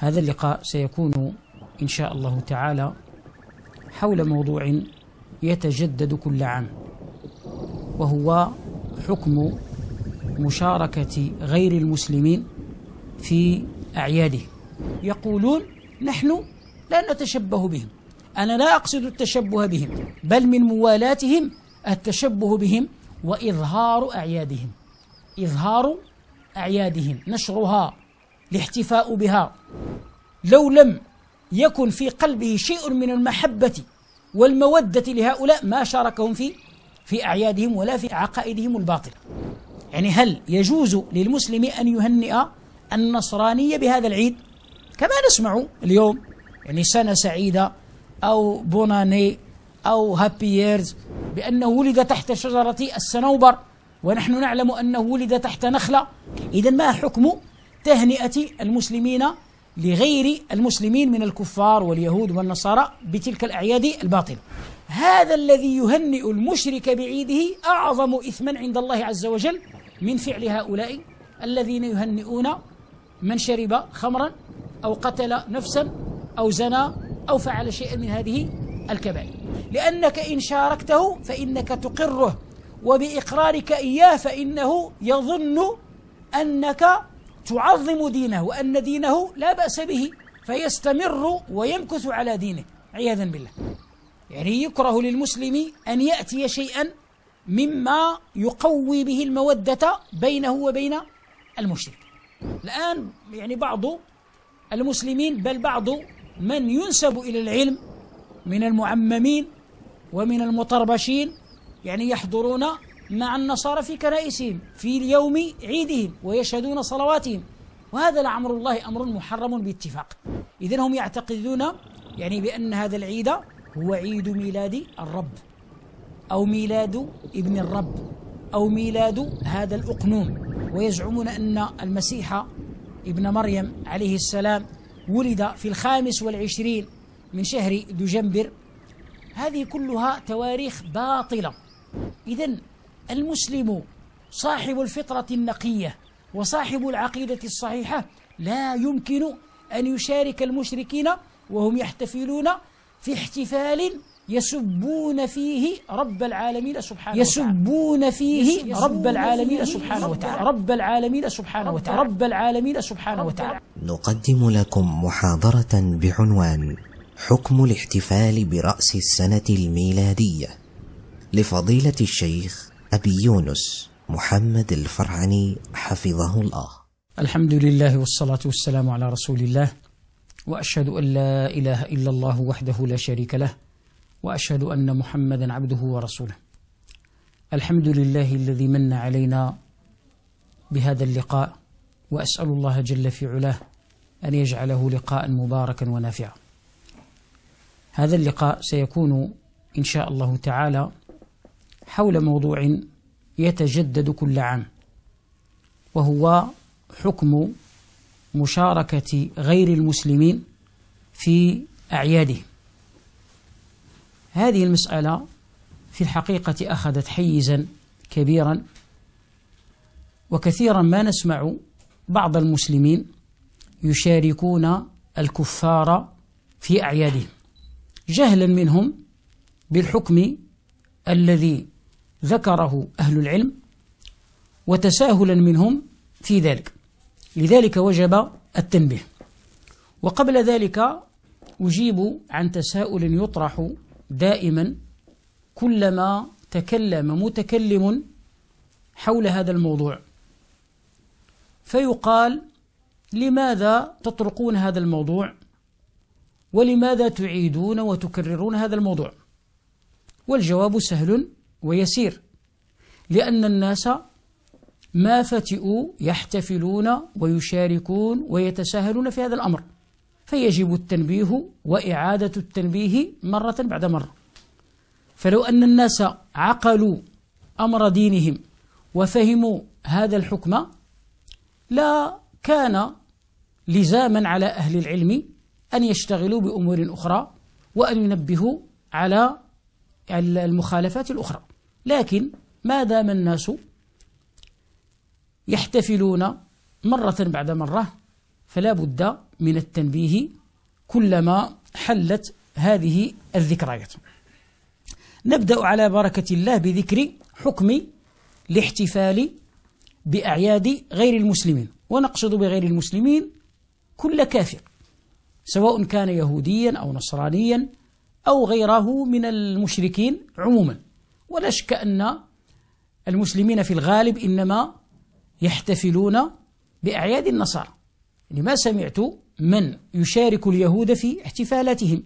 هذا اللقاء سيكون إن شاء الله تعالى حول موضوع يتجدد كل عام وهو حكم مشاركة غير المسلمين في أعياده يقولون نحن لا نتشبه بهم أنا لا أقصد التشبه بهم بل من موالاتهم التشبه بهم وإظهار أعيادهم إظهار أعيادهم نشرها الاحتفاء بها لو لم يكن في قلبه شيء من المحبة والمودة لهؤلاء ما شاركهم في في أعيادهم ولا في عقائدهم الباطلة يعني هل يجوز للمسلم أن يهنئ النصرانية بهذا العيد كما نسمع اليوم يعني سنة سعيدة أو بوناني أو هابي ييرز بأنه ولد تحت شجرة السنوبر ونحن نعلم أنه ولد تحت نخلة إذا ما حكم تهنئة المسلمين لغير المسلمين من الكفار واليهود والنصارى بتلك الأعياد الباطلة هذا الذي يهنئ المشرك بعيده أعظم إثما عند الله عز وجل من فعل هؤلاء الذين يهنئون من شرب خمرا أو قتل نفسا أو زنى أو فعل شيئا من هذه الكبائر لأنك إن شاركته فإنك تقره وبإقرارك إياه فإنه يظن أنك تعظم دينه وأن دينه لا بأس به فيستمر ويمكث على دينه عياذا بالله يعني يكره للمسلم أن يأتي شيئا مما يقوي به المودة بينه وبين المشرك الآن يعني بعض المسلمين بل بعض من ينسب إلى العلم من المعممين ومن المطربشين يعني يحضرون مع النصارى في كنائسهم في اليوم عيدهم ويشهدون صلواتهم وهذا لعمر الله أمر محرم باتفاق إذا هم يعتقدون يعني بأن هذا العيد هو عيد ميلاد الرب أو ميلاد ابن الرب أو ميلاد هذا الأقنوم ويزعمون أن المسيح ابن مريم عليه السلام ولد في الخامس والعشرين من شهر دجنبر هذه كلها تواريخ باطلة إذا المسلم صاحب الفطرة النقية وصاحب العقيدة الصحيحة لا يمكن أن يشارك المشركين وهم يحتفلون في احتفال يسبون فيه رب العالمين سبحانه يسبون فيه رب العالمين سبحانه وتعالى رب العالمين سبحانه وتعالى رب العالمين سبحانه وتعالى نقدم لكم محاضرة بعنوان حكم الاحتفال برأس السنة الميلادية لفضيلة الشيخ أبي يونس محمد الفرعني حفظه الله الحمد لله والصلاة والسلام على رسول الله وأشهد أن لا إله إلا الله وحده لا شريك له وأشهد أن محمدا عبده ورسوله الحمد لله الذي من علينا بهذا اللقاء وأسأل الله جل في علاه أن يجعله لقاء مباركا ونافعا هذا اللقاء سيكون إن شاء الله تعالى حول موضوع يتجدد كل عام وهو حكم مشاركة غير المسلمين في أعيادهم هذه المسألة في الحقيقة أخذت حيزا كبيرا وكثيرا ما نسمع بعض المسلمين يشاركون الكفار في أعيادهم جهلا منهم بالحكم الذي ذكره أهل العلم وتساهلا منهم في ذلك لذلك وجب التنبيه وقبل ذلك أجيب عن تساؤل يطرح دائما كلما تكلم متكلم حول هذا الموضوع فيقال لماذا تطرقون هذا الموضوع ولماذا تعيدون وتكررون هذا الموضوع والجواب سهل ويسير لأن الناس ما فتئوا يحتفلون ويشاركون ويتساهلون في هذا الأمر فيجب التنبيه وإعادة التنبيه مرة بعد مرة فلو أن الناس عقلوا أمر دينهم وفهموا هذا الحكم لا كان لزاما على أهل العلم أن يشتغلوا بأمور أخرى وأن ينبهوا على المخالفات الأخرى لكن ما دام الناس يحتفلون مرة بعد مرة فلا بد من التنبيه كلما حلت هذه الذكريات نبدأ على بركة الله بذكر حكم الاحتفال بأعياد غير المسلمين ونقصد بغير المسلمين كل كافر سواء كان يهوديا أو نصرانيا أو غيره من المشركين عموما ولا شك أن المسلمين في الغالب إنما يحتفلون بأعياد النصارى يعني ما سمعت من يشارك اليهود في احتفالاتهم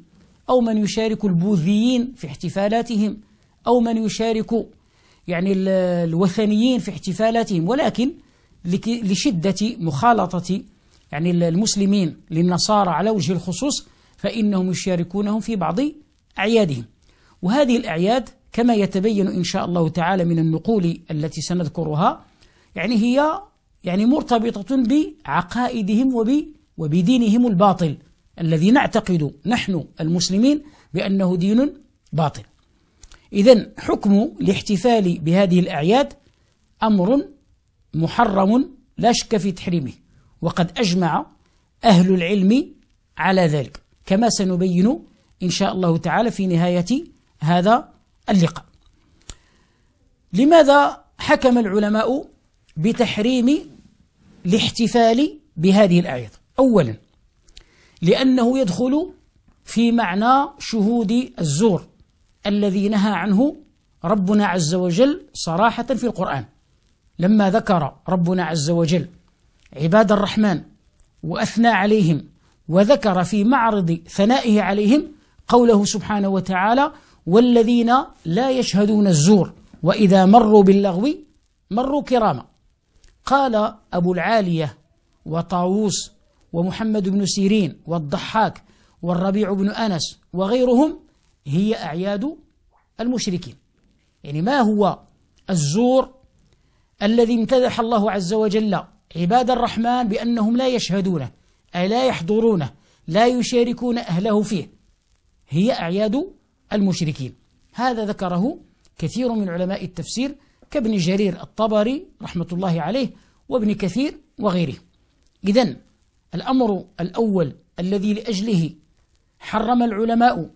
أو من يشارك البوذيين في احتفالاتهم أو من يشارك يعني الوثنيين في احتفالاتهم ولكن لشدة مخالطة يعني المسلمين للنصارى على وجه الخصوص فإنهم يشاركونهم في بعض أعيادهم وهذه الأعياد كما يتبين إن شاء الله تعالى من النقول التي سنذكرها يعني هي يعني مرتبطة بعقائدهم وب وبدينهم الباطل الذي نعتقد نحن المسلمين بأنه دين باطل إذا حكم الاحتفال بهذه الأعياد أمر محرم لا شك في تحريمه وقد أجمع أهل العلم على ذلك كما سنبين إن شاء الله تعالى في نهاية هذا اللقاء لماذا حكم العلماء بتحريم الاحتفال بهذه الأعياد أولا لأنه يدخل في معنى شهود الزور الذي نهى عنه ربنا عز وجل صراحة في القرآن لما ذكر ربنا عز وجل عباد الرحمن وأثنى عليهم وذكر في معرض ثنائه عليهم قوله سبحانه وتعالى والذين لا يشهدون الزور وإذا مروا باللغو مروا كراما قال أبو العالية وطاووس ومحمد بن سيرين والضحاك والربيع بن أنس وغيرهم هي أعياد المشركين يعني ما هو الزور الذي امتدح الله عز وجل عباد الرحمن بأنهم لا يشهدونه أي لا يحضرونه لا يشاركون أهله فيه هي أعياد المشركين هذا ذكره كثير من علماء التفسير كابن جرير الطبري رحمة الله عليه وابن كثير وغيره إذا الأمر الأول الذي لأجله حرم العلماء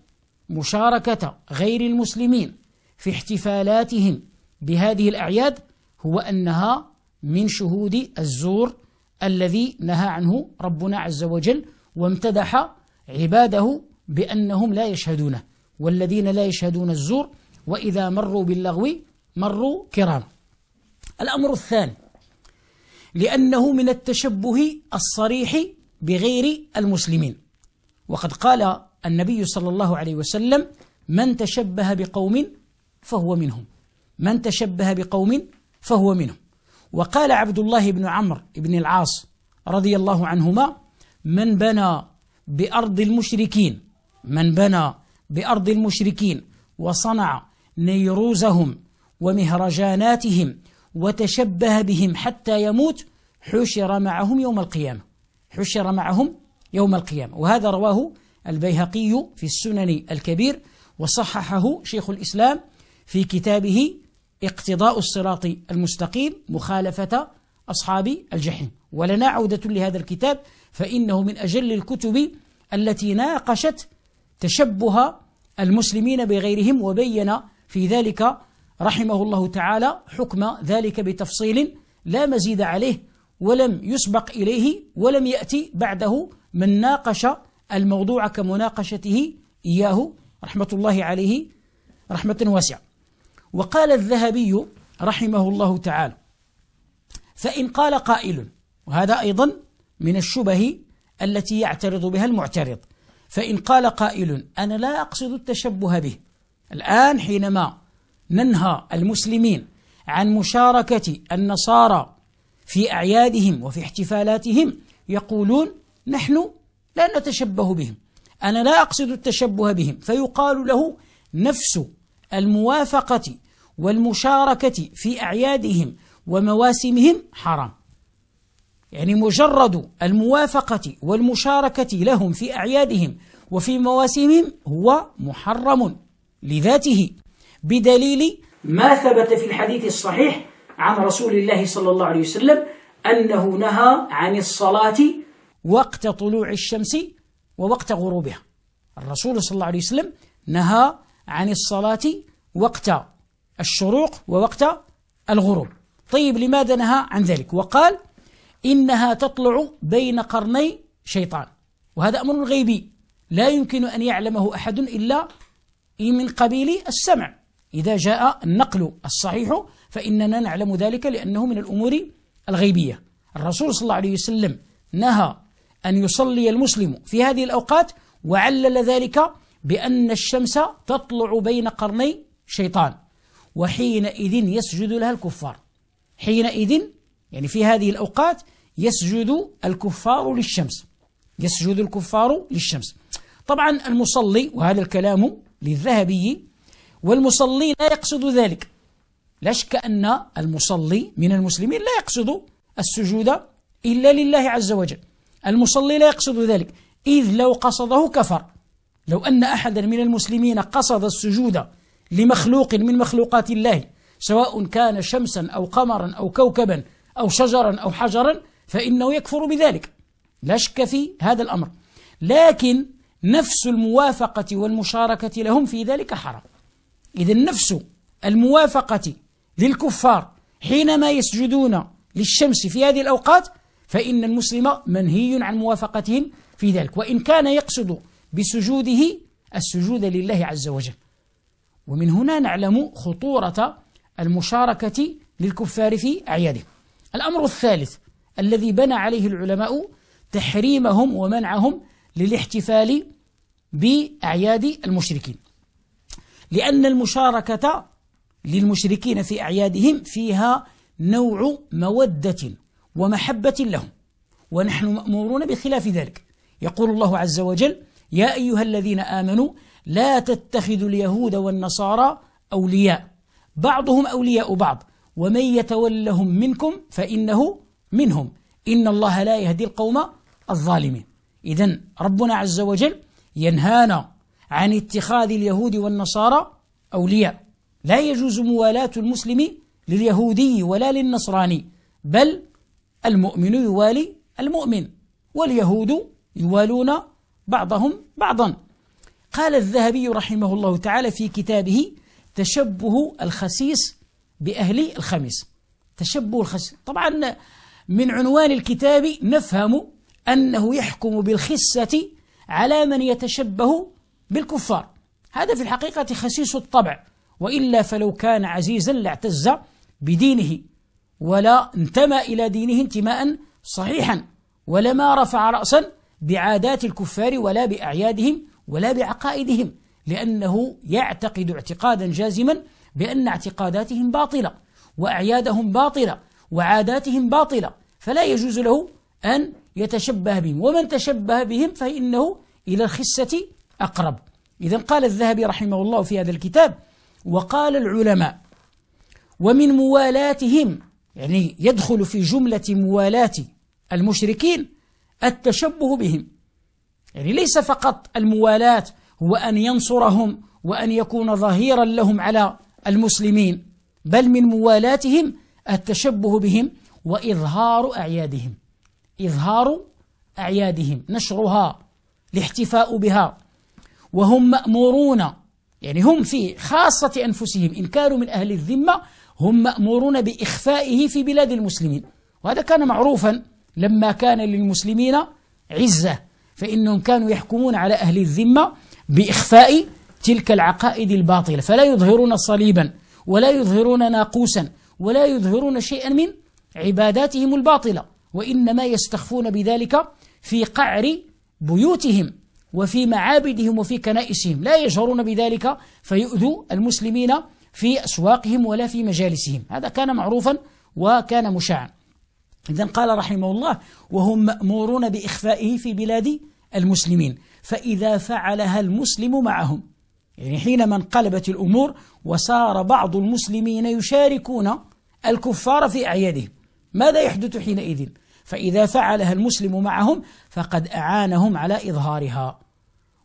مشاركة غير المسلمين في احتفالاتهم بهذه الأعياد هو أنها من شهود الزور الذي نهى عنه ربنا عز وجل وامتدح عباده بأنهم لا يشهدونه والذين لا يشهدون الزور وإذا مروا باللغو مروا كراما الأمر الثاني لأنه من التشبه الصريح بغير المسلمين وقد قال النبي صلى الله عليه وسلم من تشبه بقوم فهو منهم من تشبه بقوم فهو منهم وقال عبد الله بن عمرو بن العاص رضي الله عنهما من بنى بأرض المشركين من بنى بأرض المشركين وصنع نيروزهم ومهرجاناتهم وتشبه بهم حتى يموت حشر معهم يوم القيامة حشر معهم يوم القيامة وهذا رواه البيهقي في السنن الكبير وصححه شيخ الإسلام في كتابه اقتضاء الصراط المستقيم مخالفة أصحاب الجحيم ولنا عودة لهذا الكتاب فإنه من أجل الكتب التي ناقشت تشبه المسلمين بغيرهم وبين في ذلك رحمه الله تعالى حكم ذلك بتفصيل لا مزيد عليه ولم يسبق إليه ولم يأتي بعده من ناقش الموضوع كمناقشته إياه رحمة الله عليه رحمة واسعة وقال الذهبي رحمه الله تعالى فإن قال قائل وهذا أيضا من الشبه التي يعترض بها المعترض فإن قال قائل أنا لا أقصد التشبه به الآن حينما ننهى المسلمين عن مشاركة النصارى في أعيادهم وفي احتفالاتهم يقولون نحن لا نتشبه بهم أنا لا أقصد التشبه بهم فيقال له نفس الموافقة والمشاركة في أعيادهم ومواسمهم حرام يعني مجرد الموافقة والمشاركة لهم في أعيادهم وفي مواسمهم هو محرم لذاته بدليل ما ثبت في الحديث الصحيح عن رسول الله صلى الله عليه وسلم أنه نهى عن الصلاة وقت طلوع الشمس ووقت غروبها الرسول صلى الله عليه وسلم نهى عن الصلاة وقت الشروق ووقت الغروب طيب لماذا نهى عن ذلك وقال إنها تطلع بين قرني شيطان وهذا أمر غيبي لا يمكن أن يعلمه أحد إلا من قبيل السمع إذا جاء النقل الصحيح فإننا نعلم ذلك لأنه من الأمور الغيبية الرسول صلى الله عليه وسلم نهى أن يصلي المسلم في هذه الأوقات وعلل ذلك بأن الشمس تطلع بين قرني شيطان وحينئذ يسجد لها الكفار حينئذ يعني في هذه الأوقات يسجد الكفار للشمس يسجد الكفار للشمس طبعا المصلي وهذا الكلام للذهبي والمصلي لا يقصد ذلك لا شك أن المصلي من المسلمين لا يقصد السجود إلا لله عز وجل المصلي لا يقصد ذلك إذ لو قصده كفر لو أن أحدا من المسلمين قصد السجود لمخلوق من مخلوقات الله سواء كان شمسا أو قمرا أو كوكبا أو شجرا أو حجرا فإنه يكفر بذلك لا شك في هذا الأمر لكن نفس الموافقة والمشاركة لهم في ذلك حرام إذا نفس الموافقة للكفار حينما يسجدون للشمس في هذه الأوقات فإن المسلم منهي عن موافقتهم في ذلك وإن كان يقصد بسجوده السجود لله عز وجل ومن هنا نعلم خطورة المشاركة للكفار في أعيادهم الأمر الثالث الذي بنى عليه العلماء تحريمهم ومنعهم للاحتفال بأعياد المشركين لأن المشاركة للمشركين في أعيادهم فيها نوع مودة ومحبة لهم ونحن مأمورون بخلاف ذلك يقول الله عز وجل يا أيها الذين آمنوا لا تتخذوا اليهود والنصارى أولياء بعضهم أولياء بعض ومن يتولهم منكم فإنه منهم إن الله لا يهدي القوم الظالمين إذا ربنا عز وجل ينهانا عن اتخاذ اليهود والنصارى أولياء لا يجوز موالاة المسلم لليهودي ولا للنصراني بل المؤمن يوالي المؤمن واليهود يوالون بعضهم بعضا قال الذهبي رحمه الله تعالى في كتابه تشبه الخسيس بأهل الخميس تشبه الخس طبعا من عنوان الكتاب نفهم أنه يحكم بالخسة على من يتشبه بالكفار هذا في الحقيقة خسيس الطبع وإلا فلو كان عزيزا لاعتز بدينه ولا انتمى إلى دينه انتماء صحيحا ولما رفع رأسا بعادات الكفار ولا بأعيادهم ولا بعقائدهم لأنه يعتقد اعتقادا جازما بأن اعتقاداتهم باطلة وأعيادهم باطلة وعاداتهم باطلة فلا يجوز له أن يتشبه بهم ومن تشبه بهم فإنه إلى الخسة أقرب إذا قال الذهبي رحمه الله في هذا الكتاب وقال العلماء ومن موالاتهم يعني يدخل في جملة موالاة المشركين التشبه بهم يعني ليس فقط الموالاة هو أن ينصرهم وأن يكون ظهيرا لهم على المسلمين بل من موالاتهم التشبه بهم وإظهار أعيادهم إظهار أعيادهم نشرها الاحتفاء بها وهم مأمورون يعني هم في خاصة أنفسهم إن كانوا من أهل الذمة هم مأمورون بإخفائه في بلاد المسلمين وهذا كان معروفا لما كان للمسلمين عزة فإنهم كانوا يحكمون على أهل الذمة بإخفاء تلك العقائد الباطلة فلا يظهرون صليبا ولا يظهرون ناقوسا ولا يظهرون شيئا من عباداتهم الباطلة وإنما يستخفون بذلك في قعر بيوتهم وفي معابدهم وفي كنائسهم لا يجهرون بذلك فيؤذوا المسلمين في أسواقهم ولا في مجالسهم هذا كان معروفا وكان مشاعا إذا قال رحمه الله وهم مأمورون بإخفائه في بلاد المسلمين فإذا فعلها المسلم معهم يعني حينما انقلبت الأمور وصار بعض المسلمين يشاركون الكفار في أعيادهم ماذا يحدث حينئذ؟ فإذا فعلها المسلم معهم فقد أعانهم على إظهارها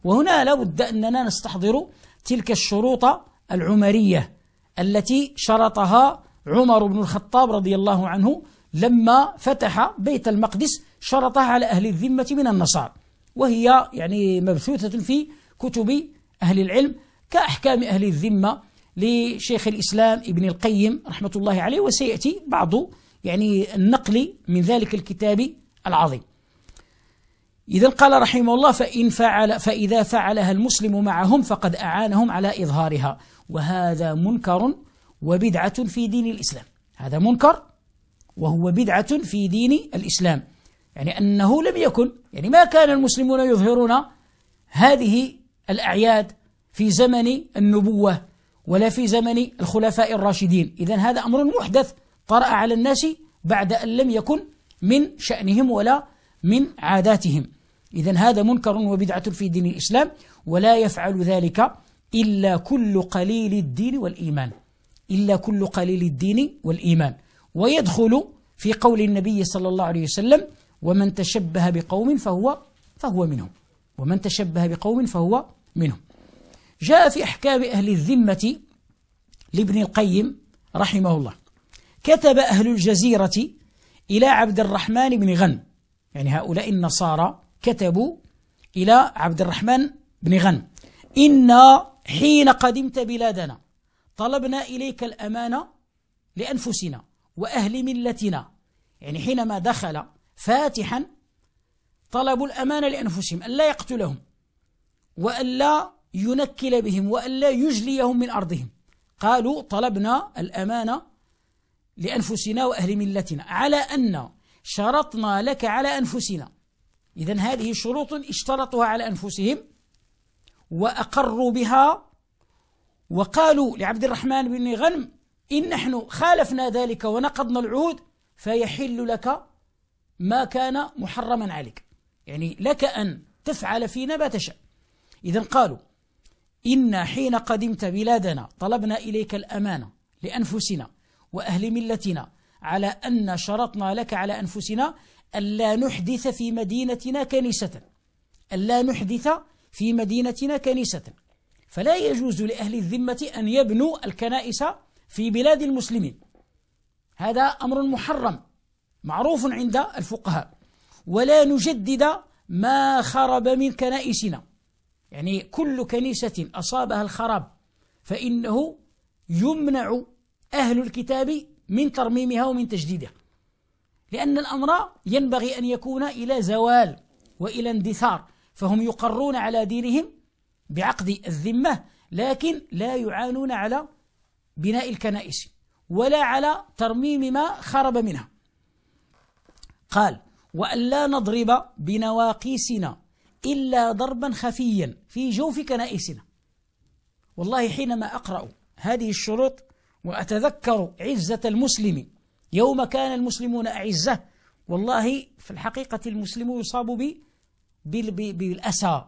وهنا لابد أننا نستحضر تلك الشروط العمرية التي شرطها عمر بن الخطاب رضي الله عنه لما فتح بيت المقدس شرطها على أهل الذمة من النصارى وهي يعني مبثوثة في كتب أهل العلم كأحكام أهل الذمة لشيخ الإسلام ابن القيم رحمة الله عليه وسيأتي بعض يعني النقل من ذلك الكتاب العظيم إذا قال رحمه الله فإن فعل فإذا فعلها المسلم معهم فقد أعانهم على إظهارها وهذا منكر وبدعة في دين الإسلام هذا منكر وهو بدعة في دين الإسلام يعني أنه لم يكن يعني ما كان المسلمون يظهرون هذه الأعياد في زمن النبوة ولا في زمن الخلفاء الراشدين إذا هذا أمر محدث طرأ على الناس بعد أن لم يكن من شأنهم ولا من عاداتهم إذا هذا منكر وبدعة في دين الإسلام ولا يفعل ذلك إلا كل قليل الدين والإيمان إلا كل قليل الدين والإيمان ويدخل في قول النبي صلى الله عليه وسلم ومن تشبه بقوم فهو فهو منهم ومن تشبه بقوم فهو منهم جاء في أحكام أهل الذمة لابن القيم رحمه الله كتب أهل الجزيرة إلى عبد الرحمن بن غن يعني هؤلاء النصارى كتبوا إلى عبد الرحمن بن غن إنا حين قدمت بلادنا طلبنا إليك الأمانة لأنفسنا وأهل ملتنا يعني حينما دخل فاتحا طلبوا الأمانة لأنفسهم أن لا يقتلهم وألا ينكل بهم وألا يجليهم من أرضهم قالوا طلبنا الأمانة لأنفسنا وأهل ملتنا على أن شرطنا لك على أنفسنا إذا هذه شروط اشترطوها على أنفسهم وأقروا بها وقالوا لعبد الرحمن بن غنم إن نحن خالفنا ذلك ونقضنا العهود فيحل لك ما كان محرما عليك يعني لك أن تفعل فينا ما تشاء إذا قالوا إنا حين قدمت بلادنا طلبنا إليك الأمانة لأنفسنا وأهل ملتنا على أن شرطنا لك على أنفسنا ألا نحدث في مدينتنا كنيسة ألا نحدث في مدينتنا كنيسة فلا يجوز لأهل الذمة أن يبنوا الكنائس في بلاد المسلمين هذا أمر محرم معروف عند الفقهاء ولا نجدد ما خرب من كنائسنا يعني كل كنيسة أصابها الخراب فإنه يمنع أهل الكتاب من ترميمها ومن تجديدها لأن الأمر ينبغي أن يكون إلى زوال وإلى اندثار فهم يقرون على دينهم بعقد الذمة لكن لا يعانون على بناء الكنائس ولا على ترميم ما خرب منها قال وأن لا نضرب بنواقيسنا إلا ضربا خفيا في جوف كنائسنا والله حينما أقرأ هذه الشروط وأتذكر عزة المسلم يوم كان المسلمون أعزة والله في الحقيقة المسلم يصاب بالأسى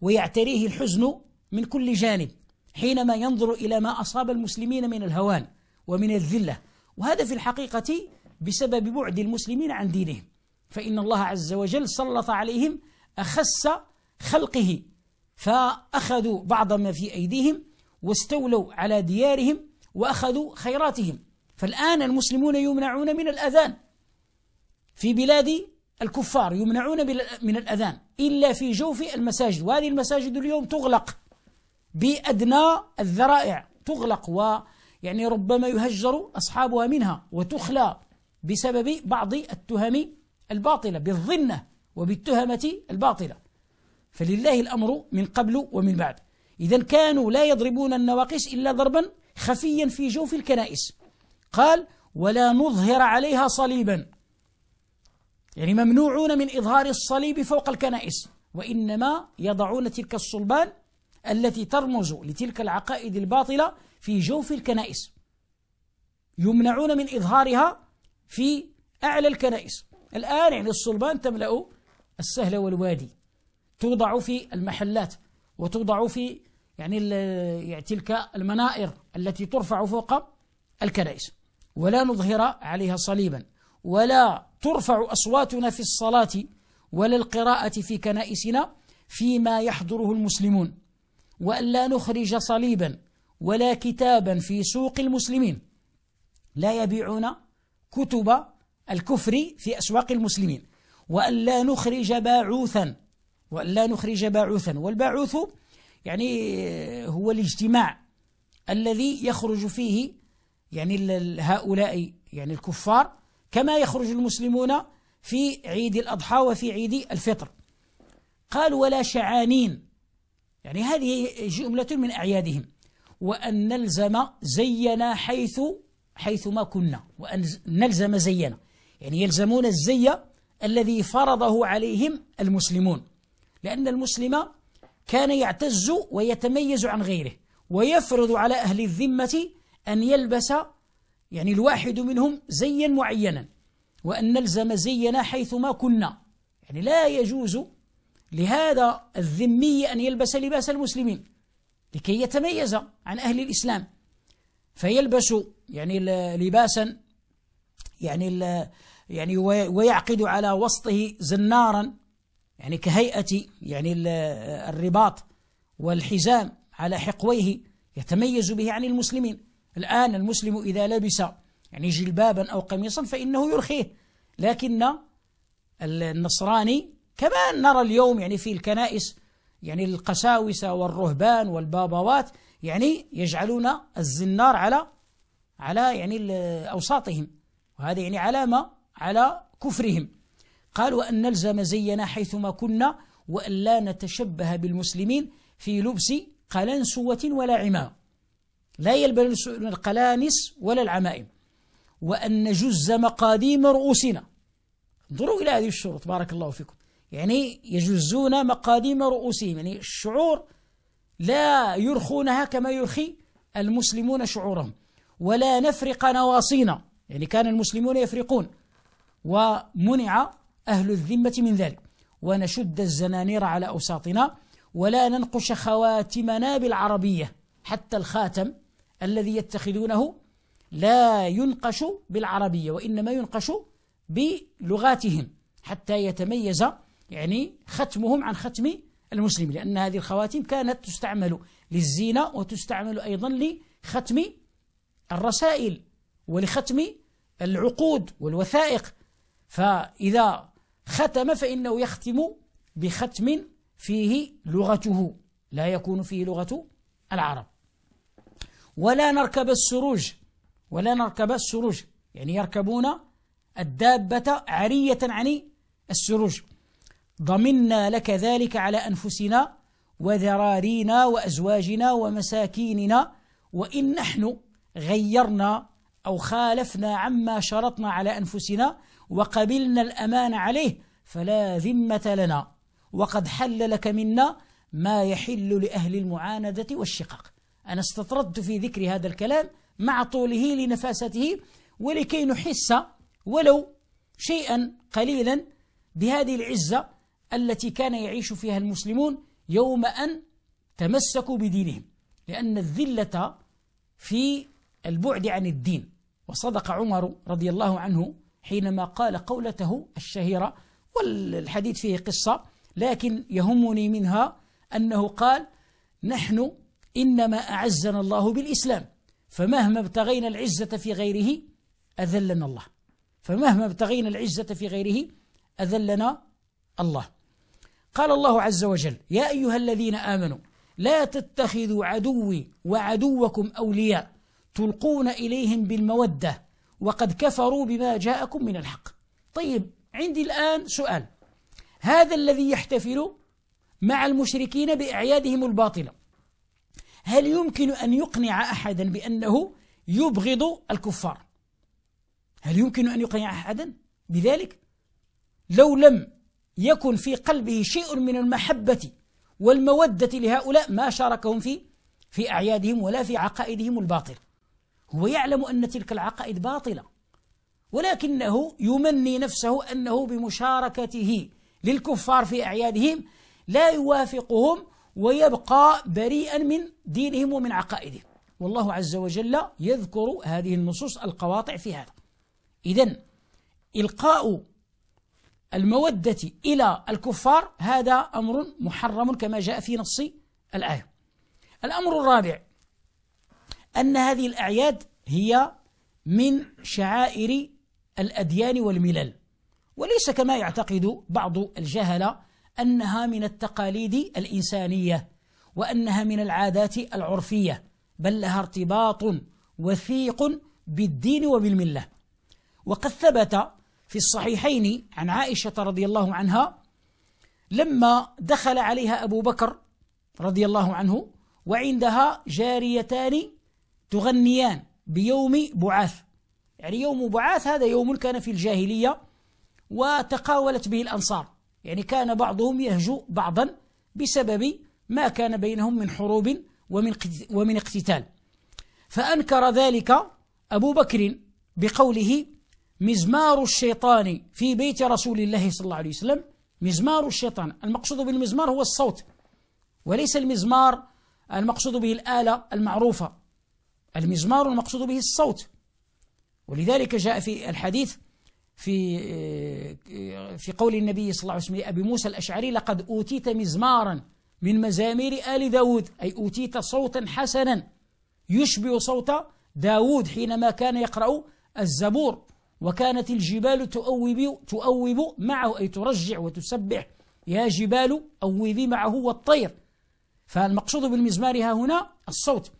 ويعتريه الحزن من كل جانب حينما ينظر إلى ما أصاب المسلمين من الهوان ومن الذلة وهذا في الحقيقة بسبب بعد المسلمين عن دينهم فإن الله عز وجل سلط عليهم أخس خلقه فأخذوا بعض ما في أيديهم واستولوا على ديارهم وأخذوا خيراتهم فالآن المسلمون يمنعون من الأذان في بلاد الكفار يمنعون من الأذان إلا في جوف المساجد وهذه المساجد اليوم تغلق بأدنى الذرائع تغلق ويعني ربما يهجر أصحابها منها وتخلى بسبب بعض التهم الباطلة بالظنة وبالتهمة الباطلة فلله الأمر من قبل ومن بعد إذا كانوا لا يضربون النواقيس إلا ضربا خفيا في جوف الكنائس قال ولا نظهر عليها صليبا يعني ممنوعون من إظهار الصليب فوق الكنائس وإنما يضعون تلك الصلبان التي ترمز لتلك العقائد الباطلة في جوف الكنائس يمنعون من إظهارها في أعلى الكنائس الآن يعني الصلبان تملأ السهل والوادي توضع في المحلات وتوضع في يعني, يعني تلك المنائر التي ترفع فوق الكنائس ولا نظهر عليها صليبا ولا ترفع أصواتنا في الصلاة ولا القراءة في كنائسنا فيما يحضره المسلمون وألا نخرج صليبا ولا كتابا في سوق المسلمين لا يبيعون كتب الكفر في أسواق المسلمين وأن لا نخرج باعوثا وأن لا نخرج باعوثا والباعوث يعني هو الاجتماع الذي يخرج فيه يعني هؤلاء يعني الكفار كما يخرج المسلمون في عيد الأضحى وفي عيد الفطر قال ولا شعانين يعني هذه جملة من أعيادهم وأن نلزم زينا حيث حيث ما كنا وأن نلزم زينا يعني يلزمون الزي الذي فرضه عليهم المسلمون لأن المسلم كان يعتز ويتميز عن غيره ويفرض على أهل الذمة أن يلبس يعني الواحد منهم زيا معينا وأن نلزم زينا حيثما كنا يعني لا يجوز لهذا الذمي أن يلبس لباس المسلمين لكي يتميز عن أهل الإسلام فيلبس يعني لباسا يعني يعني ويعقد على وسطه زنارا يعني كهيئة يعني الرباط والحزام على حقويه يتميز به عن المسلمين الآن المسلم إذا لبس يعني جلبابا أو قميصا فإنه يرخيه لكن النصراني كما نرى اليوم يعني في الكنائس يعني القساوسة والرهبان والبابوات يعني يجعلون الزنار على على يعني أوساطهم وهذا يعني علامة على كفرهم قال وأن نلزم زينا حيثما كنا وأن لا نتشبه بالمسلمين في لبس قلنسوة ولا عمام لا يلبس القلانس ولا العمائم وأن نجز مقاديم رؤوسنا انظروا إلى هذه الشروط بارك الله فيكم يعني يجزون مقاديم رؤوسهم يعني الشعور لا يرخونها كما يرخي المسلمون شعورهم ولا نفرق نواصينا يعني كان المسلمون يفرقون ومنع أهل الذمة من ذلك ونشد الزنانير على أوساطنا ولا ننقش خواتمنا بالعربية حتى الخاتم الذي يتخذونه لا ينقش بالعربية وإنما ينقش بلغاتهم حتى يتميز يعني ختمهم عن ختم المسلم لأن هذه الخواتم كانت تستعمل للزينة وتستعمل أيضا لختم الرسائل ولختم العقود والوثائق فإذا ختم فإنه يختم بختم فيه لغته لا يكون فيه لغة العرب ولا نركب السروج ولا نركب السروج يعني يركبون الدابة عرية عن السروج ضمنا لك ذلك على أنفسنا وذرارينا وأزواجنا ومساكيننا وإن نحن غيرنا أو خالفنا عما شرطنا على أنفسنا وقبلنا الأمان عليه فلا ذمة لنا وقد حل لك منا ما يحل لأهل المعاندة والشقاق أنا استطردت في ذكر هذا الكلام مع طوله لنفاسته ولكي نحس ولو شيئا قليلا بهذه العزة التي كان يعيش فيها المسلمون يوم أن تمسكوا بدينهم لأن الذلة في البعد عن الدين وصدق عمر رضي الله عنه حينما قال قولته الشهيرة والحديث فيه قصة لكن يهمني منها أنه قال نحن إنما أعزنا الله بالإسلام فمهما ابتغينا العزة في غيره أذلنا الله فمهما ابتغينا العزة في غيره أذلنا الله قال الله عز وجل يا أيها الذين آمنوا لا تتخذوا عدوي وعدوكم أولياء تلقون إليهم بالمودة وقد كفروا بما جاءكم من الحق طيب عندي الآن سؤال هذا الذي يحتفل مع المشركين بأعيادهم الباطلة هل يمكن أن يقنع أحدا بأنه يبغض الكفار هل يمكن أن يقنع أحدا بذلك لو لم يكن في قلبه شيء من المحبة والمودة لهؤلاء ما شاركهم في في أعيادهم ولا في عقائدهم الباطلة هو يعلم أن تلك العقائد باطلة ولكنه يمني نفسه أنه بمشاركته للكفار في أعيادهم لا يوافقهم ويبقى بريئا من دينهم ومن عقائدهم والله عز وجل يذكر هذه النصوص القواطع في هذا إذا إلقاء المودة إلى الكفار هذا أمر محرم كما جاء في نص الآية الأمر الرابع أن هذه الأعياد هي من شعائر الأديان والملل وليس كما يعتقد بعض الجهلة أنها من التقاليد الإنسانية وأنها من العادات العرفية بل لها ارتباط وثيق بالدين وبالملة وقد ثبت في الصحيحين عن عائشة رضي الله عنها لما دخل عليها أبو بكر رضي الله عنه وعندها جاريتان تغنيان بيوم بعاث يعني يوم بعاث هذا يوم كان في الجاهلية وتقاولت به الأنصار يعني كان بعضهم يهجو بعضا بسبب ما كان بينهم من حروب ومن ومن اقتتال فأنكر ذلك أبو بكر بقوله مزمار الشيطان في بيت رسول الله صلى الله عليه وسلم مزمار الشيطان المقصود بالمزمار هو الصوت وليس المزمار المقصود به الآلة المعروفة المزمار المقصود به الصوت ولذلك جاء في الحديث في آه، في قول النبي صلى الله عليه وسلم لأبي موسى الأشعري لقد أوتيت مزمارا من مزامير آل داود أي أوتيت صوتا حسنا يشبه صوت داود حينما كان يقرأ الزبور وكانت الجبال تؤوب تؤوب معه أي ترجع وتسبح يا جبال أوبي معه والطير فالمقصود بالمزمار ها هنا الصوت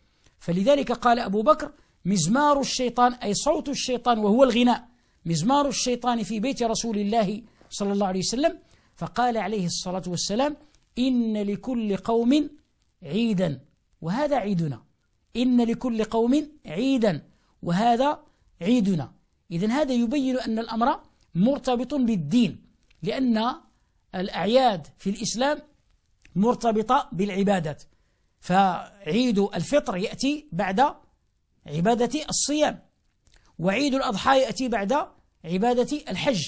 فلذلك قال أبو بكر مزمار الشيطان أي صوت الشيطان وهو الغناء مزمار الشيطان في بيت رسول الله صلى الله عليه وسلم فقال عليه الصلاة والسلام إن لكل قوم عيدا وهذا عيدنا إن لكل قوم عيدا وهذا عيدنا إذا هذا يبين أن الأمر مرتبط بالدين لأن الأعياد في الإسلام مرتبطة بالعبادات فعيد الفطر يأتي بعد عبادة الصيام وعيد الأضحى يأتي بعد عبادة الحج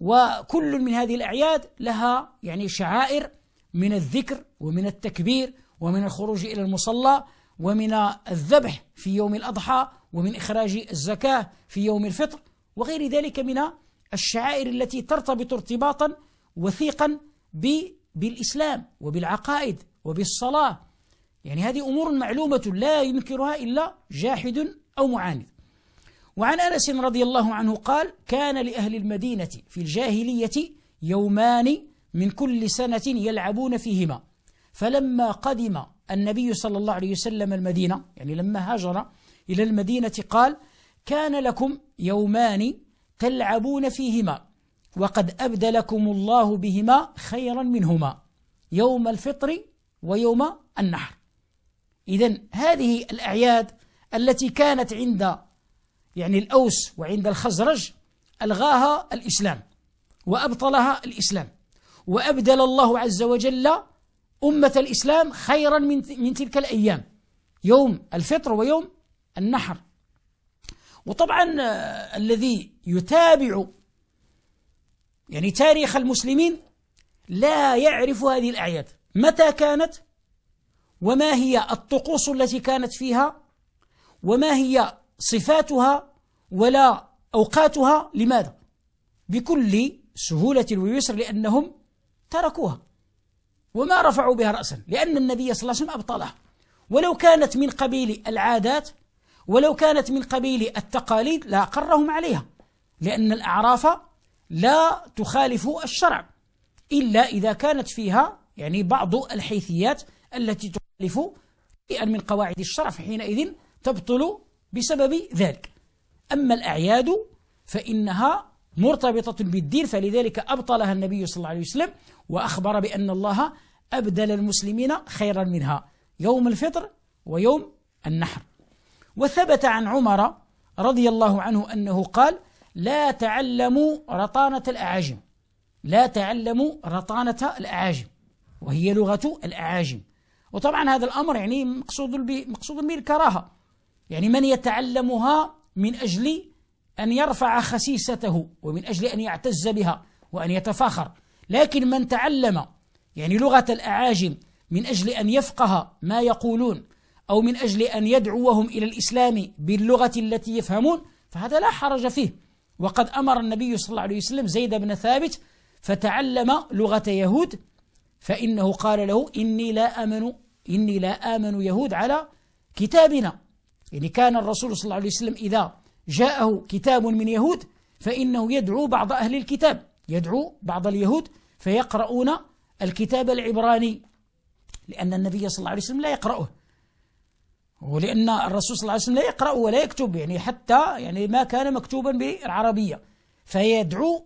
وكل من هذه الأعياد لها يعني شعائر من الذكر ومن التكبير ومن الخروج إلى المصلى ومن الذبح في يوم الأضحى ومن إخراج الزكاة في يوم الفطر وغير ذلك من الشعائر التي ترتبط ارتباطا وثيقا بالإسلام وبالعقائد وبالصلاة يعني هذه أمور معلومة لا ينكرها إلا جاحد أو معاند وعن أنس رضي الله عنه قال كان لأهل المدينة في الجاهلية يومان من كل سنة يلعبون فيهما فلما قدم النبي صلى الله عليه وسلم المدينة يعني لما هاجر إلى المدينة قال كان لكم يومان تلعبون فيهما وقد أبدلكم الله بهما خيرا منهما يوم الفطر ويوم النحر إذا هذه الأعياد التي كانت عند يعني الأوس وعند الخزرج ألغاها الإسلام وأبطلها الإسلام وأبدل الله عز وجل أمة الإسلام خيرا من من تلك الأيام يوم الفطر ويوم النحر وطبعا آه، الذي يتابع يعني تاريخ المسلمين لا يعرف هذه الأعياد متى كانت وما هي الطقوس التي كانت فيها وما هي صفاتها ولا أوقاتها لماذا بكل سهولة ويسر لأنهم تركوها وما رفعوا بها رأسا لأن النبي صلى الله عليه وسلم أبطلها ولو كانت من قبيل العادات ولو كانت من قبيل التقاليد لأقرهم عليها لأن الأعراف لا تخالف الشرع إلا إذا كانت فيها يعني بعض الحيثيات التي تخالف شيئا من قواعد الشرع حينئذ تبطل بسبب ذلك أما الأعياد فإنها مرتبطة بالدين فلذلك أبطلها النبي صلى الله عليه وسلم وأخبر بأن الله أبدل المسلمين خيرا منها يوم الفطر ويوم النحر وثبت عن عمر رضي الله عنه أنه قال لا تعلموا رطانة الأعاجم لا تعلموا رطانة الأعاجم وهي لغة الأعاجم وطبعا هذا الأمر يعني مقصود مقصود به الكراهة يعني من يتعلمها من أجل أن يرفع خسيسته ومن أجل أن يعتز بها وأن يتفاخر لكن من تعلم يعني لغة الأعاجم من أجل أن يفقه ما يقولون أو من أجل أن يدعوهم إلى الإسلام باللغة التي يفهمون فهذا لا حرج فيه وقد أمر النبي صلى الله عليه وسلم زيد بن ثابت فتعلم لغة يهود فإنه قال له إني لا آمن إني لا آمن يهود على كتابنا يعني كان الرسول صلى الله عليه وسلم إذا جاءه كتاب من يهود فإنه يدعو بعض أهل الكتاب يدعو بعض اليهود فيقرؤون الكتاب العبراني لأن النبي صلى الله عليه وسلم لا يقرأه ولأن الرسول صلى الله عليه وسلم لا يقرأ ولا يكتب يعني حتى يعني ما كان مكتوبا بالعربية فيدعو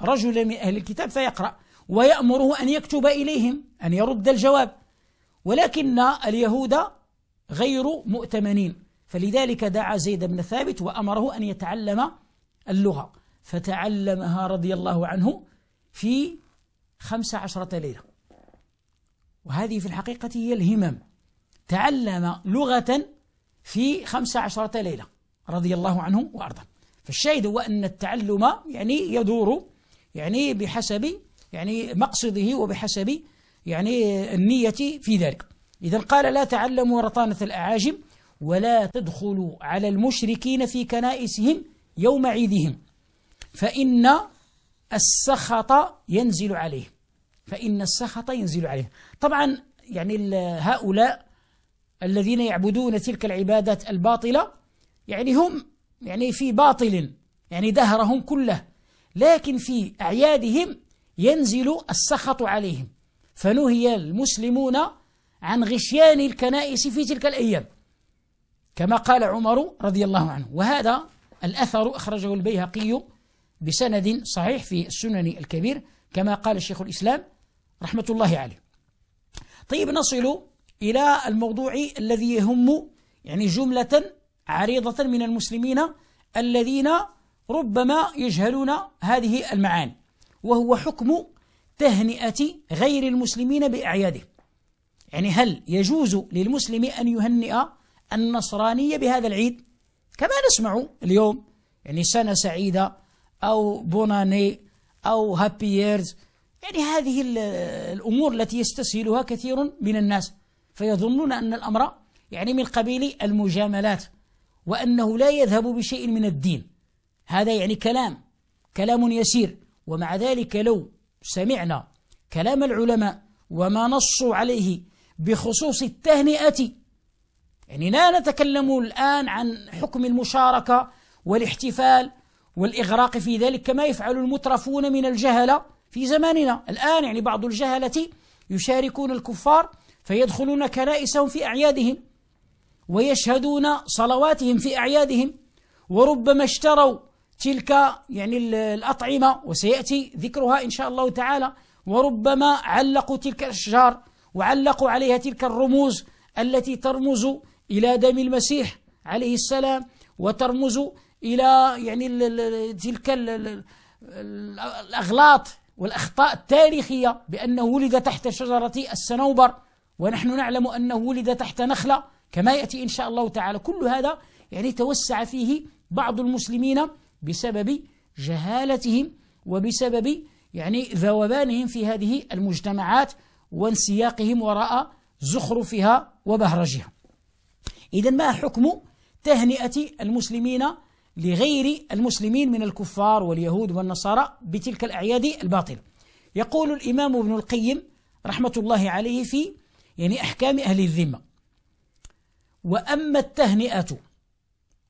رجلا من أهل الكتاب فيقرأ ويأمره أن يكتب إليهم أن يرد الجواب ولكن اليهود غير مؤتمنين فلذلك دعا زيد بن ثابت وأمره أن يتعلم اللغة فتعلمها رضي الله عنه في خمس عشرة ليلة وهذه في الحقيقة هي الهمم تعلم لغة في خمس عشرة ليلة رضي الله عنه وأرضاه فالشاهد هو أن التعلم يعني يدور يعني بحسب يعني مقصده وبحسب يعني النية في ذلك إذا قال لا تعلموا رطانة الأعاجم ولا تدخلوا على المشركين في كنائسهم يوم عيدهم فإن السخط ينزل عليه فإن السخط ينزل عليه طبعا يعني هؤلاء الذين يعبدون تلك العبادات الباطلة يعني هم يعني في باطل يعني دهرهم كله لكن في أعيادهم ينزل السخط عليهم فنهي المسلمون عن غشيان الكنائس في تلك الأيام كما قال عمر رضي الله عنه وهذا الأثر أخرجه البيهقي بسند صحيح في السنن الكبير كما قال الشيخ الإسلام رحمة الله عليه طيب نصل إلى الموضوع الذي يهم يعني جملة عريضة من المسلمين الذين ربما يجهلون هذه المعاني وهو حكم تهنئة غير المسلمين بأعياده يعني هل يجوز للمسلم أن يهنئ النصرانية بهذا العيد كما نسمع اليوم يعني سنة سعيدة أو بوناني أو هابي ييرز يعني هذه الأمور التي يستسهلها كثير من الناس فيظنون أن الأمر يعني من قبيل المجاملات وأنه لا يذهب بشيء من الدين هذا يعني كلام كلام يسير ومع ذلك لو سمعنا كلام العلماء وما نصوا عليه بخصوص التهنئة يعني لا نتكلم الآن عن حكم المشاركة والاحتفال والإغراق في ذلك كما يفعل المترفون من الجهلة في زماننا الآن يعني بعض الجهلة يشاركون الكفار فيدخلون كنائسهم في أعيادهم ويشهدون صلواتهم في أعيادهم وربما اشتروا تلك يعني الأطعمة وسيأتي ذكرها إن شاء الله تعالى وربما علقوا تلك الأشجار وعلقوا عليها تلك الرموز التي ترمز إلى دم المسيح عليه السلام وترمز إلى يعني تلك الأغلاط والأخطاء التاريخية بأنه ولد تحت شجرة السنوبر ونحن نعلم أنه ولد تحت نخلة كما يأتي إن شاء الله تعالى كل هذا يعني توسع فيه بعض المسلمين بسبب جهالتهم وبسبب يعني ذوبانهم في هذه المجتمعات وانسياقهم وراء زخرفها وبهرجها إذا ما حكم تهنئة المسلمين لغير المسلمين من الكفار واليهود والنصارى بتلك الأعياد الباطلة يقول الإمام ابن القيم رحمة الله عليه في يعني أحكام أهل الذمة وأما التهنئة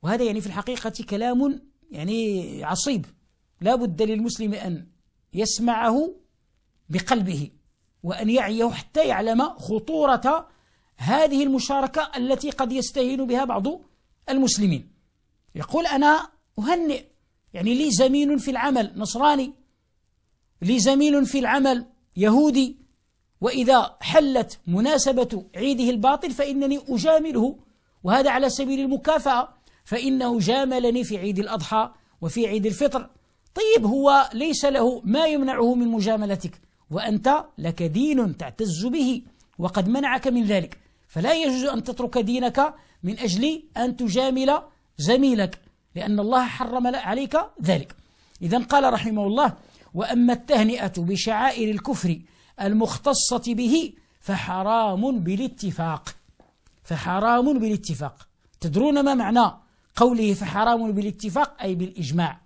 وهذا يعني في الحقيقة كلام يعني عصيب لا بد للمسلم أن يسمعه بقلبه وأن يعيه حتى يعلم خطورة هذه المشاركة التي قد يستهين بها بعض المسلمين يقول أنا أهنئ يعني لي زميل في العمل نصراني لي زميل في العمل يهودي وإذا حلت مناسبة عيده الباطل فإنني أجامله وهذا على سبيل المكافأة فإنه جاملني في عيد الأضحى وفي عيد الفطر طيب هو ليس له ما يمنعه من مجاملتك وأنت لك دين تعتز به وقد منعك من ذلك فلا يجوز أن تترك دينك من أجل أن تجامل زميلك لأن الله حرم عليك ذلك إذا قال رحمه الله وأما التهنئة بشعائر الكفر المختصة به فحرام بالاتفاق فحرام بالاتفاق تدرون ما معنى قوله فحرام بالاتفاق أي بالإجماع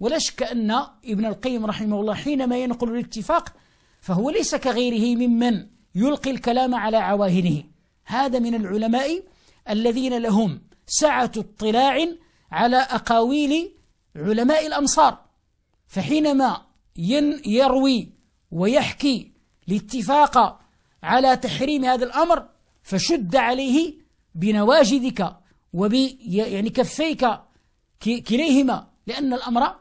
ولا شك أن ابن القيم رحمه الله حينما ينقل الاتفاق فهو ليس كغيره ممن يلقي الكلام على عواهنه هذا من العلماء الذين لهم سعة اطلاع على أقاويل علماء الأمصار فحينما ين يروي ويحكي الاتفاق على تحريم هذا الأمر فشد عليه بنواجدك وب يعني كفيك كليهما لأن الأمر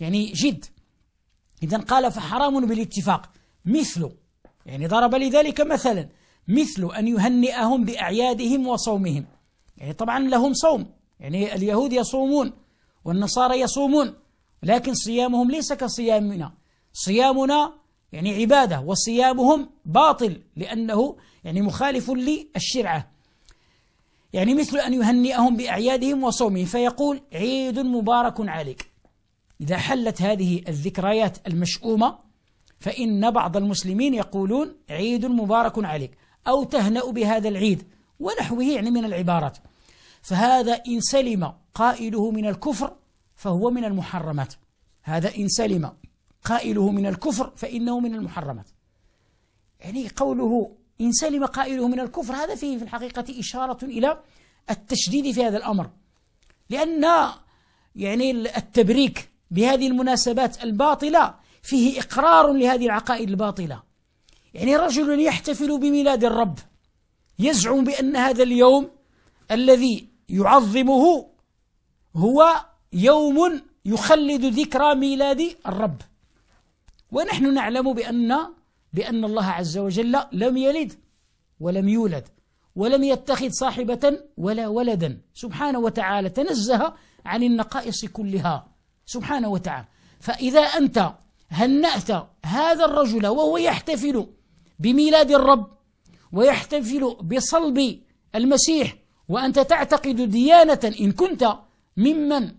يعني جد إذا قال فحرام بالاتفاق مثل يعني ضرب لذلك مثلا مثل أن يهنئهم بأعيادهم وصومهم يعني طبعا لهم صوم يعني اليهود يصومون والنصارى يصومون لكن صيامهم ليس كصيامنا صيامنا يعني عبادة وصيامهم باطل لأنه يعني مخالف للشرعة يعني مثل أن يهنئهم بأعيادهم وصومهم فيقول عيد مبارك عليك إذا حلت هذه الذكريات المشؤومة فإن بعض المسلمين يقولون عيد مبارك عليك أو تهنأ بهذا العيد ونحوه يعني من العبارات فهذا إن سلم قائله من الكفر فهو من المحرمات هذا إن سلم قائله من الكفر فإنه من المحرمات يعني قوله إن سلم قائله من الكفر هذا فيه في الحقيقة إشارة إلى التشديد في هذا الأمر لأن يعني التبريك بهذه المناسبات الباطلة فيه إقرار لهذه العقائد الباطلة يعني رجل يحتفل بميلاد الرب يزعم بأن هذا اليوم الذي يعظمه هو يوم يخلد ذكرى ميلاد الرب ونحن نعلم بأن بأن الله عز وجل لم يلد ولم يولد ولم يتخذ صاحبة ولا ولدا سبحانه وتعالى تنزه عن النقائص كلها سبحانه وتعالى فإذا أنت هنأت هذا الرجل وهو يحتفل بميلاد الرب ويحتفل بصلب المسيح وأنت تعتقد ديانة إن كنت ممن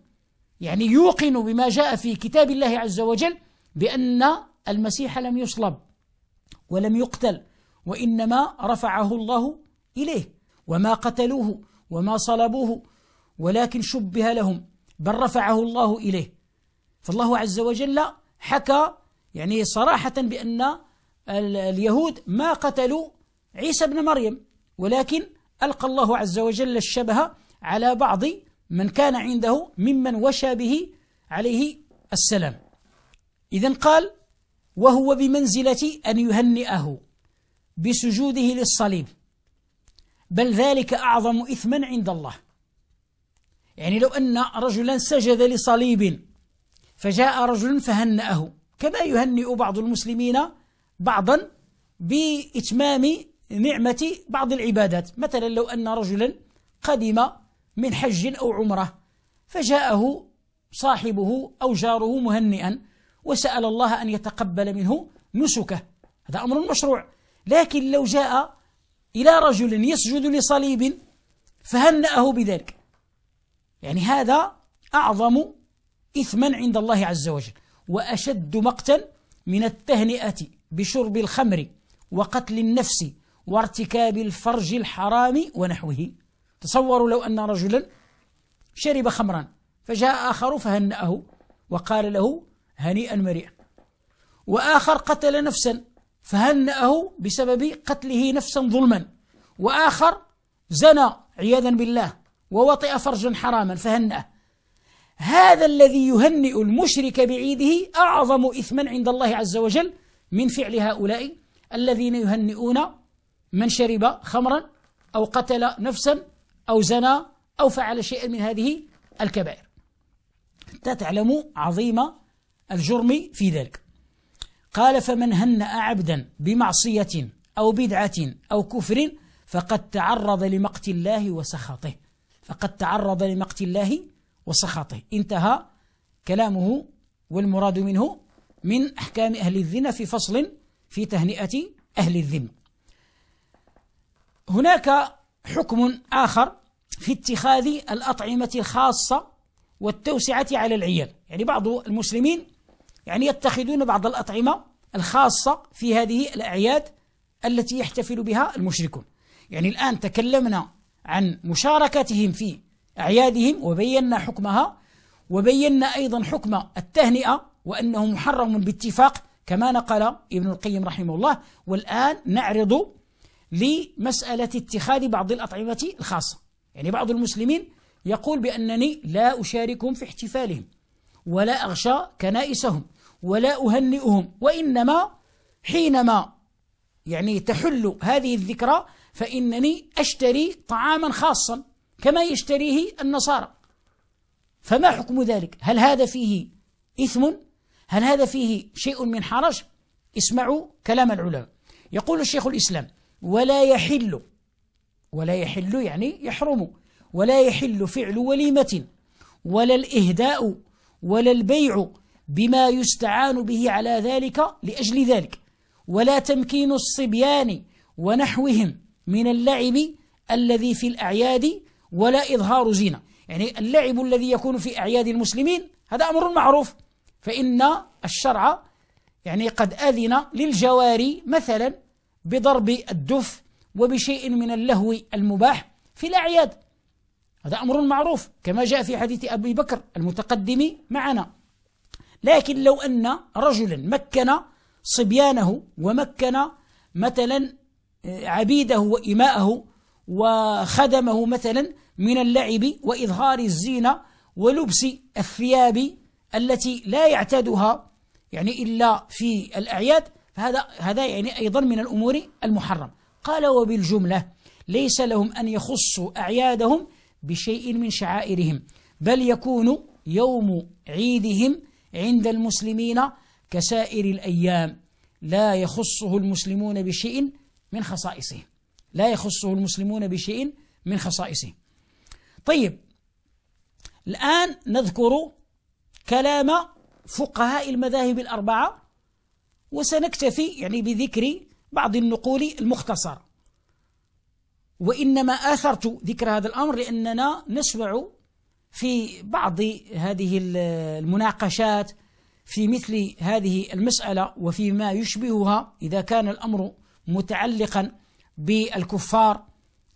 يعني يوقن بما جاء في كتاب الله عز وجل بأن المسيح لم يصلب ولم يقتل وإنما رفعه الله إليه وما قتلوه وما صلبوه ولكن شبه لهم بل رفعه الله إليه فالله عز وجل حكى يعني صراحة بأن اليهود ما قتلوا عيسى بن مريم ولكن ألقى الله عز وجل الشبه على بعض من كان عنده ممن وشى به عليه السلام إذا قال وهو بمنزلة أن يهنئه بسجوده للصليب بل ذلك أعظم إثما عند الله يعني لو أن رجلا سجد لصليب فجاء رجل فهنأه كما يهنئ بعض المسلمين بعضا بإتمام نعمة بعض العبادات مثلا لو أن رجلا قدم من حج أو عمرة فجاءه صاحبه أو جاره مهنئا وسأل الله أن يتقبل منه نسكه هذا أمر مشروع لكن لو جاء إلى رجل يسجد لصليب فهنأه بذلك يعني هذا أعظم إثما عند الله عز وجل وأشد مقتا من التهنئة بشرب الخمر وقتل النفس وارتكاب الفرج الحرام ونحوه تصوروا لو أن رجلا شرب خمرا فجاء آخر فهنأه وقال له هنيئا مريئا وآخر قتل نفسا فهنأه بسبب قتله نفسا ظلما وآخر زنى عياذا بالله ووطئ فرجا حراما فهنأه هذا الذي يهنئ المشرك بعيده أعظم إثما عند الله عز وجل من فعل هؤلاء الذين يهنئون من شرب خمرا أو قتل نفسا أو زنى أو فعل شيئا من هذه الكبائر حتى عظيمة عظيم الجرم في ذلك قال فمن هنأ عبدا بمعصية أو بدعة أو كفر فقد تعرض لمقت الله وسخطه فقد تعرض لمقت الله وسخطه انتهى كلامه والمراد منه من أحكام أهل الذمة في فصل في تهنئة أهل الذمة هناك حكم آخر في اتخاذ الأطعمة الخاصة والتوسعة على العيال يعني بعض المسلمين يعني يتخذون بعض الأطعمة الخاصة في هذه الأعياد التي يحتفل بها المشركون يعني الآن تكلمنا عن مشاركتهم في أعيادهم وبينا حكمها وبينا أيضا حكم التهنئة وأنه محرم باتفاق كما نقل ابن القيم رحمه الله والآن نعرض لمسألة اتخاذ بعض الأطعمة الخاصة يعني بعض المسلمين يقول بأنني لا أشاركهم في احتفالهم ولا أغشى كنائسهم ولا أهنئهم وإنما حينما يعني تحل هذه الذكرى فإنني أشتري طعاما خاصا كما يشتريه النصارى فما حكم ذلك هل هذا فيه إثم هل هذا فيه شيء من حرج اسمعوا كلام العلماء يقول الشيخ الإسلام ولا يحل ولا يحل يعني يحرم ولا يحل فعل وليمة ولا الإهداء ولا البيع بما يستعان به على ذلك لأجل ذلك ولا تمكين الصبيان ونحوهم من اللعب الذي في الأعياد ولا إظهار زينة يعني اللعب الذي يكون في أعياد المسلمين هذا أمر معروف فإن الشرع يعني قد أذن للجواري مثلا بضرب الدف وبشيء من اللهو المباح في الأعياد هذا أمر معروف كما جاء في حديث أبي بكر المتقدم معنا لكن لو أن رجلا مكن صبيانه ومكن مثلا آه، عبيده وإماءه وخدمه مثلا من اللعب وإظهار الزينة ولبس الثياب التي لا يعتادها يعني إلا في الأعياد فهذا هذا يعني أيضا من الأمور المحرم قال وبالجملة ليس لهم أن يخصوا أعيادهم بشيء من شعائرهم بل يكون يوم عيدهم عند المسلمين كسائر الأيام لا يخصه المسلمون بشيء من خصائصهم لا يخصه المسلمون بشيء من خصائصهم طيب الآن نذكر كلام فقهاء المذاهب الأربعة وسنكتفي يعني بذكر بعض النقول المختصر وإنما آثرت ذكر هذا الأمر لأننا نسمع في بعض هذه المناقشات في مثل هذه المسألة وفيما يشبهها إذا كان الأمر متعلقا بالكفار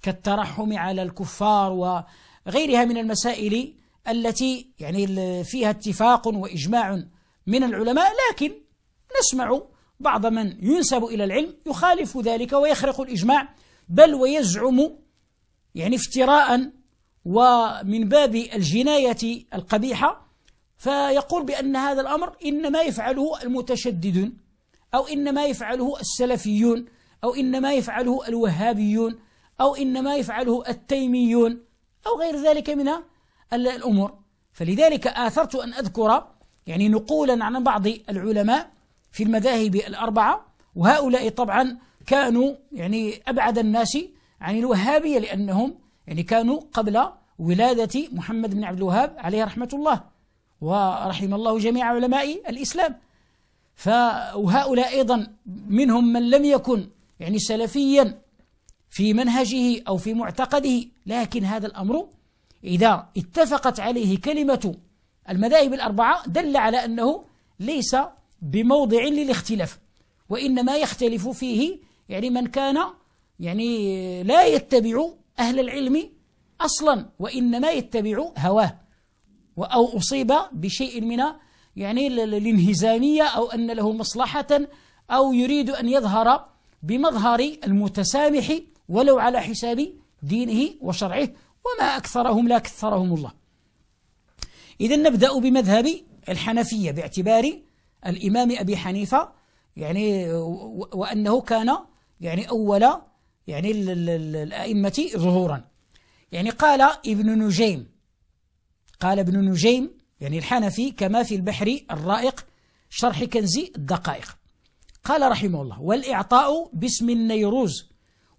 كالترحم على الكفار وغيرها من المسائل التي يعني فيها اتفاق وإجماع من العلماء لكن نسمع بعض من ينسب إلى العلم يخالف ذلك ويخرق الإجماع بل ويزعم يعني افتراء ومن باب الجناية القبيحة فيقول بأن هذا الأمر إنما يفعله المتشددون أو إنما يفعله السلفيون أو إنما يفعله الوهابيون أو إنما يفعله التيميون أو غير ذلك من الأمور فلذلك آثرت أن أذكر يعني نقولا عن بعض العلماء في المذاهب الأربعة وهؤلاء طبعا كانوا يعني أبعد الناس عن الوهابية لأنهم يعني كانوا قبل ولادة محمد بن عبد الوهاب عليه رحمة الله ورحم الله جميع علماء الإسلام فهؤلاء أيضا منهم من لم يكن يعني سلفيا في منهجه أو في معتقده لكن هذا الأمر إذا اتفقت عليه كلمة المذاهب الأربعة دل على أنه ليس بموضع للاختلاف وإنما يختلف فيه يعني من كان يعني لا يتبع أهل العلم أصلا وإنما يتبع هواه أو أصيب بشيء من يعني الانهزامية أو أن له مصلحة أو يريد أن يظهر بمظهر المتسامح ولو على حساب دينه وشرعه وما أكثرهم لا كثرهم الله إذا نبدأ بمذهب الحنفية باعتبار الإمام أبي حنيفة يعني وأنه كان يعني أول يعني الأئمة ظهورا يعني قال ابن نجيم قال ابن نجيم يعني الحنفي كما في البحر الرائق شرح كنز الدقائق قال رحمه الله والإعطاء باسم النيروز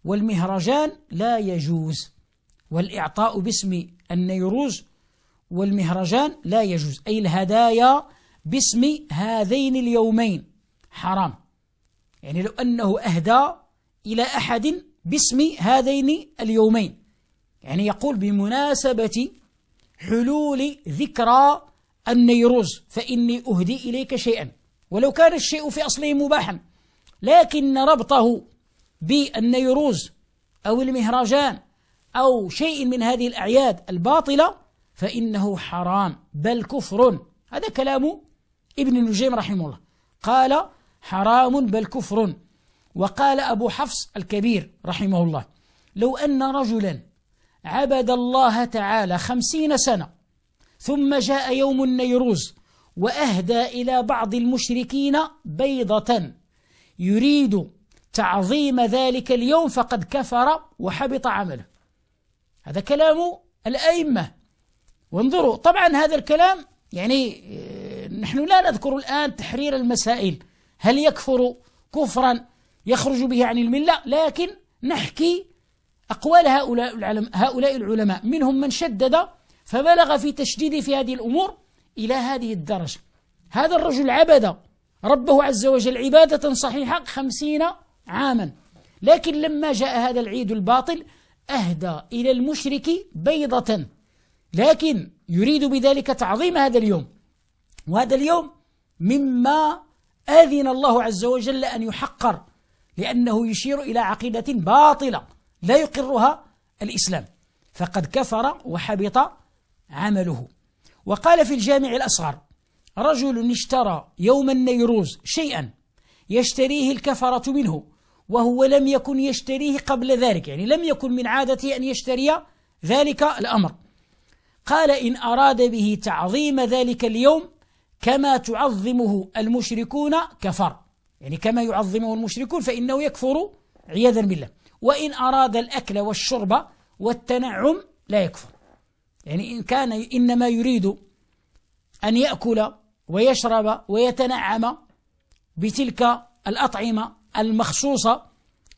والمهرجان لا يجوز والإعطاء باسم النيروز والمهرجان لا يجوز أي الهدايا باسم هذين اليومين حرام يعني لو أنه أهدى إلى أحد باسم هذين اليومين يعني يقول بمناسبة حلول ذكرى النيروز فإني أهدي إليك شيئا ولو كان الشيء في أصله مباحا لكن ربطه بالنيروز أو المهرجان أو شيء من هذه الأعياد الباطلة فإنه حرام بل كفر هذا كلام ابن النجيم رحمه الله قال حرام بل كفر وقال أبو حفص الكبير رحمه الله لو أن رجلا عبد الله تعالى خمسين سنة ثم جاء يوم النيروز وأهدى إلى بعض المشركين بيضة يريد تعظيم ذلك اليوم فقد كفر وحبط عمله هذا كلام الأئمة وانظروا طبعا هذا الكلام يعني آه، نحن لا نذكر الآن تحرير المسائل هل يكفر كفرا يخرج به عن الملة لكن نحكي أقوال هؤلاء العلماء, هؤلاء العلماء منهم من شدد فبلغ في تشديده في هذه الأمور إلى هذه الدرجة هذا الرجل عبد ربه عز وجل عبادة صحيحة خمسين عاما لكن لما جاء هذا العيد الباطل أهدى إلى المشرك بيضة لكن يريد بذلك تعظيم هذا اليوم وهذا اليوم مما آذن الله عز وجل أن يحقر لأنه يشير إلى عقيدة باطلة لا يقرها الإسلام فقد كفر وحبط عمله وقال في الجامع الأصغر رجل اشترى يوم النيروز شيئا يشتريه الكفرة منه وهو لم يكن يشتريه قبل ذلك يعني لم يكن من عادته أن يشتري ذلك الأمر قال إن أراد به تعظيم ذلك اليوم كما تعظمه المشركون كفر يعني كما يعظمه المشركون فإنه يكفر عياذا بالله وإن أراد الأكل والشرب والتنعم لا يكفر يعني إن كان إنما يريد أن يأكل ويشرب ويتنعم بتلك الأطعمة المخصوصة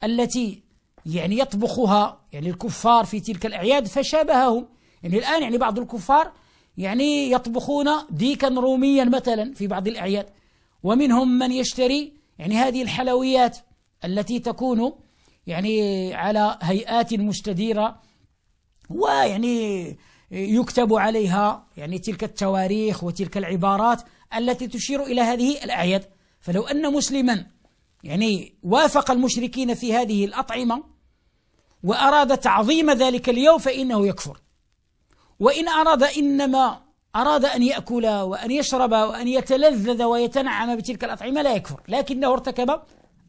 التي يعني يطبخها يعني الكفار في تلك الأعياد فشابههم يعني الآن يعني بعض الكفار يعني يطبخون ديكا روميا مثلا في بعض الأعياد ومنهم من يشتري يعني هذه الحلويات التي تكون يعني على هيئات مستديرة ويعني يكتب عليها يعني تلك التواريخ وتلك العبارات التي تشير إلى هذه الأعياد فلو أن مسلما يعني وافق المشركين في هذه الأطعمة وأراد تعظيم ذلك اليوم فإنه يكفر وإن أراد إنما أراد أن يأكل وأن يشرب وأن يتلذذ ويتنعم بتلك الأطعمة لا يكفر لكنه ارتكب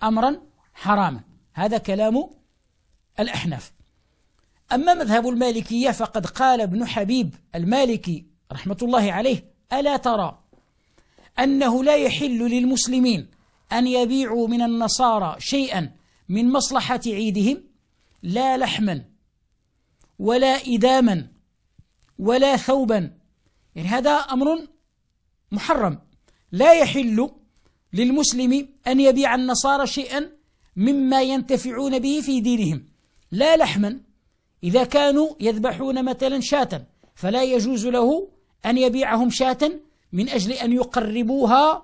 أمرا حراما هذا كلام الأحناف أما مذهب المالكية فقد قال ابن حبيب المالكي رحمة الله عليه ألا ترى أنه لا يحل للمسلمين أن يبيعوا من النصارى شيئا من مصلحة عيدهم لا لحما ولا إداما ولا ثوبا يعني هذا أمر محرم لا يحل للمسلم أن يبيع النصارى شيئا مما ينتفعون به في دينهم لا لحما إذا كانوا يذبحون مثلا شاة فلا يجوز له أن يبيعهم شاة من أجل أن يقربوها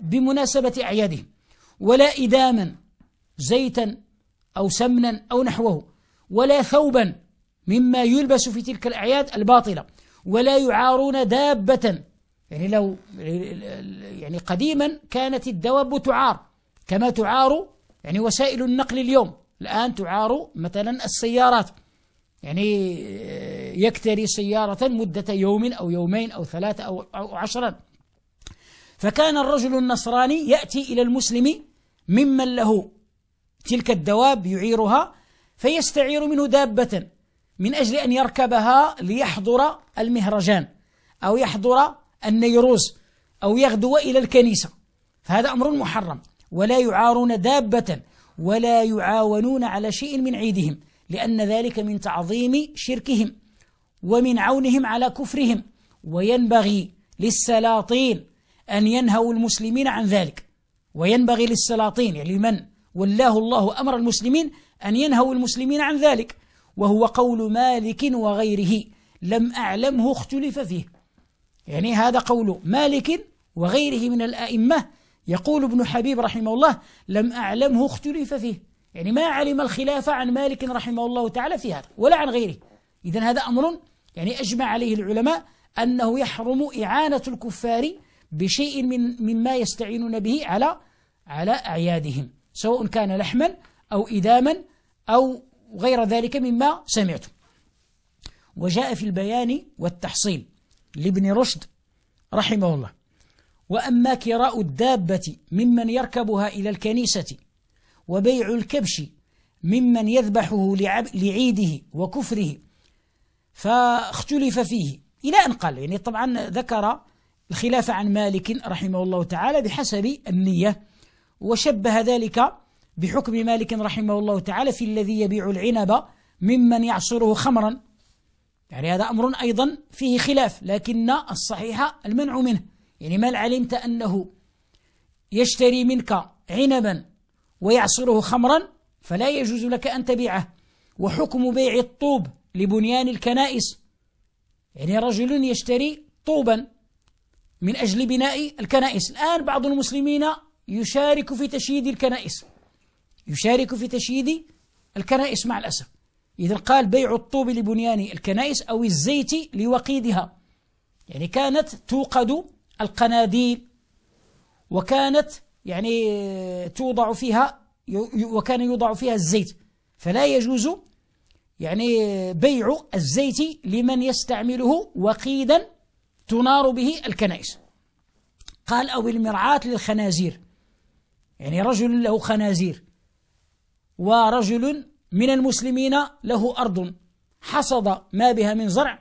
بمناسبة أعيادهم ولا إداما زيتا أو سمنا أو نحوه ولا ثوبا مما يلبس في تلك الأعياد الباطلة ولا يعارون دابة يعني لو يعني قديما كانت الدواب تعار كما تعار يعني وسائل النقل اليوم الآن تعار مثلا السيارات يعني يكتري سيارة مدة يوم أو يومين أو ثلاثة أو, عشرا فكان الرجل النصراني يأتي إلى المسلم ممن له تلك الدواب يعيرها فيستعير منه دابة من أجل أن يركبها ليحضر المهرجان أو يحضر النيروز أو يغدو إلى الكنيسة فهذا أمر محرم ولا يعارون دابة ولا يعاونون على شيء من عيدهم لأن ذلك من تعظيم شركهم ومن عونهم على كفرهم وينبغي للسلاطين أن ينهوا المسلمين عن ذلك وينبغي للسلاطين يعني من ولاه الله أمر المسلمين أن ينهوا المسلمين عن ذلك وهو قول مالك وغيره لم أعلمه اختلف فيه يعني هذا قول مالك وغيره من الأئمة يقول ابن حبيب رحمه الله لم أعلمه اختلف فيه يعني ما علم الخلاف عن مالك رحمه الله تعالى في هذا ولا عن غيره إذا هذا أمر يعني أجمع عليه العلماء أنه يحرم إعانة الكفار بشيء من مما يستعينون به على على أعيادهم سواء كان لحما أو إداما أو وغير ذلك مما سمعتم وجاء في البيان والتحصيل لابن رشد رحمه الله وأما كراء الدابة ممن يركبها إلى الكنيسة وبيع الكبش ممن يذبحه لعيده وكفره فاختلف فيه إلى أن قال يعني طبعا ذكر الخلاف عن مالك رحمه الله تعالى بحسب النية وشبه ذلك بحكم مالك رحمه الله تعالى في الذي يبيع العنب ممن يعصره خمرا يعني هذا أمر أيضا فيه خلاف لكن الصحيح المنع منه يعني ما علمت أنه يشتري منك عنبا ويعصره خمرا فلا يجوز لك أن تبيعه وحكم بيع الطوب لبنيان الكنائس يعني رجل يشتري طوبا من أجل بناء الكنائس الآن بعض المسلمين يشارك في تشييد الكنائس يشارك في تشييد الكنائس مع الأسف إذا قال بيع الطوب لبنيان الكنائس أو الزيت لوقيدها يعني كانت توقد القناديل وكانت يعني توضع فيها وكان يوضع فيها الزيت فلا يجوز يعني بيع الزيت لمن يستعمله وقيدا تنار به الكنائس قال أو المرعاة للخنازير يعني رجل له خنازير ورجل من المسلمين له أرض حصد ما بها من زرع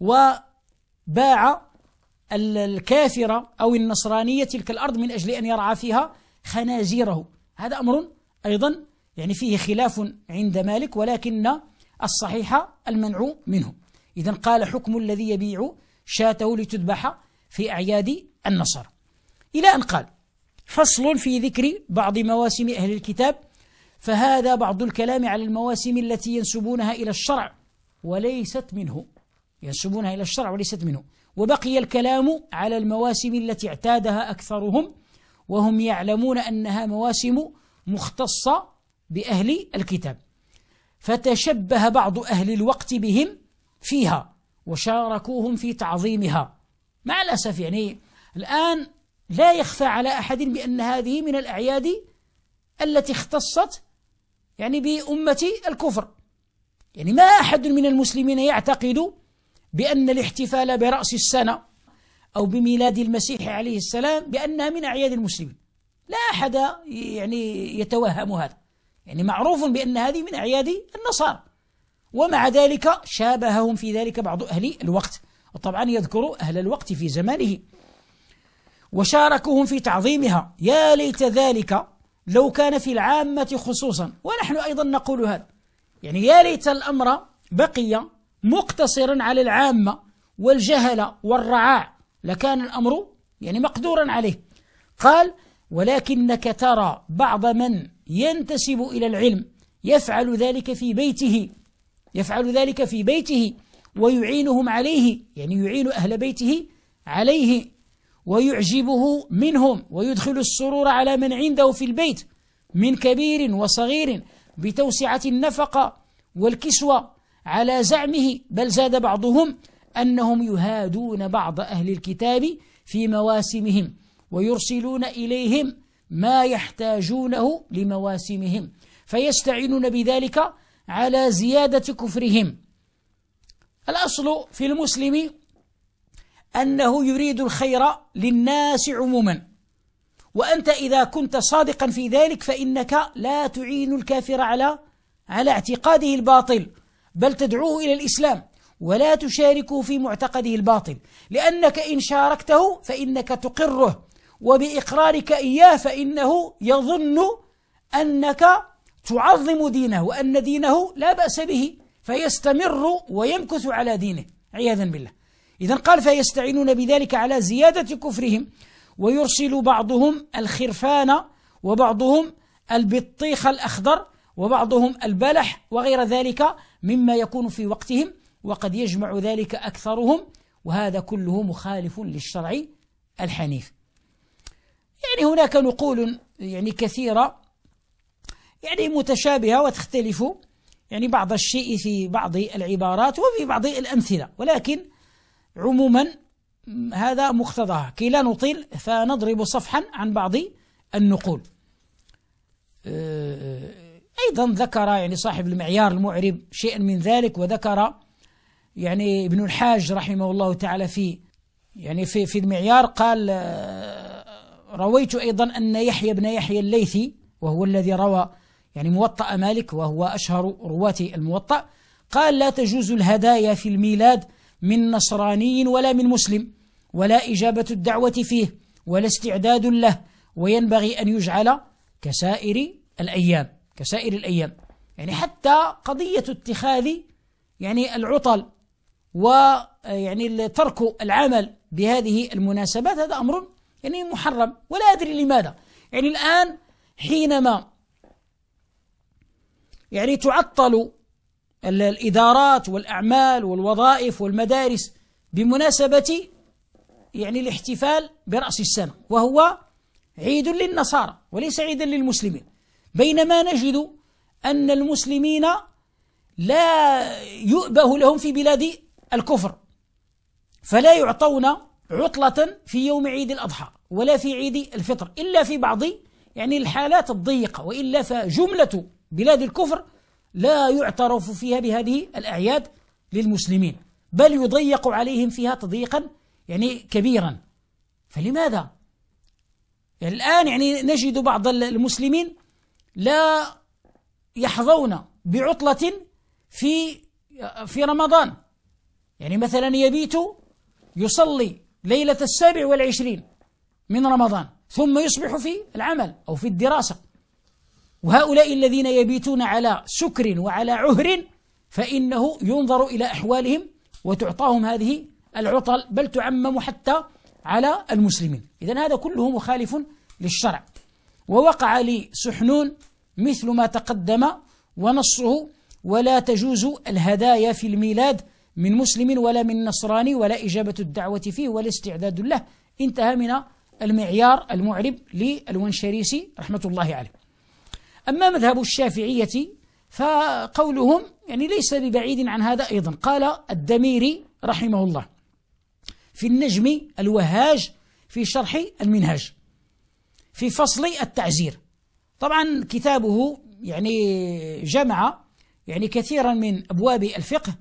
وباع الكافرة أو النصرانية تلك الأرض من أجل أن يرعى فيها خنازيره هذا أمر أيضا يعني فيه خلاف عند مالك ولكن الصحيح المنع منه إذا قال حكم الذي يبيع شاته لتذبح في أعياد النصر إلى أن قال فصل في ذكر بعض مواسم أهل الكتاب فهذا بعض الكلام على المواسم التي ينسبونها إلى الشرع وليست منه ينسبونها إلى الشرع وليست منه وبقي الكلام على المواسم التي اعتادها أكثرهم وهم يعلمون أنها مواسم مختصة بأهل الكتاب فتشبه بعض أهل الوقت بهم فيها وشاركوهم في تعظيمها مع الأسف يعني الآن لا يخفى على أحد بأن هذه من الأعياد التي اختصت يعني بأمة الكفر يعني ما أحد من المسلمين يعتقد بأن الاحتفال برأس السنة أو بميلاد المسيح عليه السلام بأنها من أعياد المسلمين لا أحد يعني يتوهم هذا يعني معروف بأن هذه من أعياد النصارى ومع ذلك شابههم في ذلك بعض أهل الوقت وطبعا يذكر أهل الوقت في زمانه وشاركوهم في تعظيمها يا ليت ذلك لو كان في العامة خصوصا ونحن أيضا نقول هذا يعني يا ليت الأمر بقي مقتصرا على العامة والجهل والرعاع لكان الأمر يعني مقدورا عليه قال ولكنك ترى بعض من ينتسب إلى العلم يفعل ذلك في بيته يفعل ذلك في بيته ويعينهم عليه يعني يعين أهل بيته عليه ويعجبه منهم ويدخل السرور على من عنده في البيت من كبير وصغير بتوسعة النفقة والكسوة على زعمه بل زاد بعضهم أنهم يهادون بعض أهل الكتاب في مواسمهم ويرسلون إليهم ما يحتاجونه لمواسمهم فيستعينون بذلك على زيادة كفرهم الأصل في المسلم أنه يريد الخير للناس عموما وأنت إذا كنت صادقا في ذلك فإنك لا تعين الكافر على على اعتقاده الباطل بل تدعوه إلى الإسلام ولا تشاركه في معتقده الباطل لأنك إن شاركته فإنك تقره وبإقرارك إياه فإنه يظن أنك تعظم دينه وأن دينه لا بأس به فيستمر ويمكث على دينه عياذا بالله إذا قال فيستعينون بذلك على زيادة كفرهم ويرسل بعضهم الخرفان وبعضهم البطيخ الأخضر وبعضهم البلح وغير ذلك مما يكون في وقتهم وقد يجمع ذلك أكثرهم وهذا كله مخالف للشرع الحنيف يعني هناك نقول يعني كثيرة يعني متشابهة وتختلف يعني بعض الشيء في بعض العبارات وفي بعض الأمثلة ولكن عموما هذا مقتضاها كي لا نطيل فنضرب صفحا عن بعض النقول أه، أيضا ذكر يعني صاحب المعيار المعرب شيئا من ذلك وذكر يعني ابن الحاج رحمه الله تعالى في يعني في في المعيار قال أه، رويت أيضا أن يحيى بن يحيى الليثي وهو الذي روى يعني موطأ مالك وهو أشهر رواة الموطأ قال لا تجوز الهدايا في الميلاد من نصراني ولا من مسلم ولا إجابة الدعوة فيه ولا استعداد له وينبغي أن يجعل كسائر الأيام كسائر الأيام يعني حتى قضية اتخاذ يعني العطل ويعني ترك العمل بهذه المناسبات هذا أمر يعني محرم ولا أدري لماذا يعني الآن حينما يعني تعطل الإدارات والأعمال والوظائف والمدارس بمناسبة يعني الاحتفال برأس السنة وهو عيد للنصارى وليس عيدا للمسلمين بينما نجد أن المسلمين لا يؤبه لهم في بلاد الكفر فلا يعطون عطلة في يوم عيد الأضحى ولا في عيد الفطر إلا في بعض يعني الحالات الضيقة وإلا فجملة بلاد الكفر لا يعترف فيها بهذه الأعياد للمسلمين بل يضيق عليهم فيها تضييقا يعني كبيرا فلماذا؟ يعني الآن يعني نجد بعض المسلمين لا يحظون بعطلة في في رمضان يعني مثلا يبيت يصلي ليلة السابع والعشرين من رمضان ثم يصبح في العمل أو في الدراسة وهؤلاء الذين يبيتون على سكر وعلى عهر فإنه ينظر إلى أحوالهم وتعطاهم هذه العطل بل تعمم حتى على المسلمين إذا هذا كله مخالف للشرع ووقع لسحنون مثل ما تقدم ونصه ولا تجوز الهدايا في الميلاد من مسلم ولا من نصراني ولا إجابة الدعوة فيه ولا استعداد له انتهى من المعيار المعرب للونشريسي رحمة الله عليه أما مذهب الشافعية فقولهم يعني ليس ببعيد عن هذا أيضا قال الدميري رحمه الله في النجم الوهاج في شرح المنهاج في فصل التعزير طبعا كتابه يعني جمع يعني كثيرا من أبواب الفقه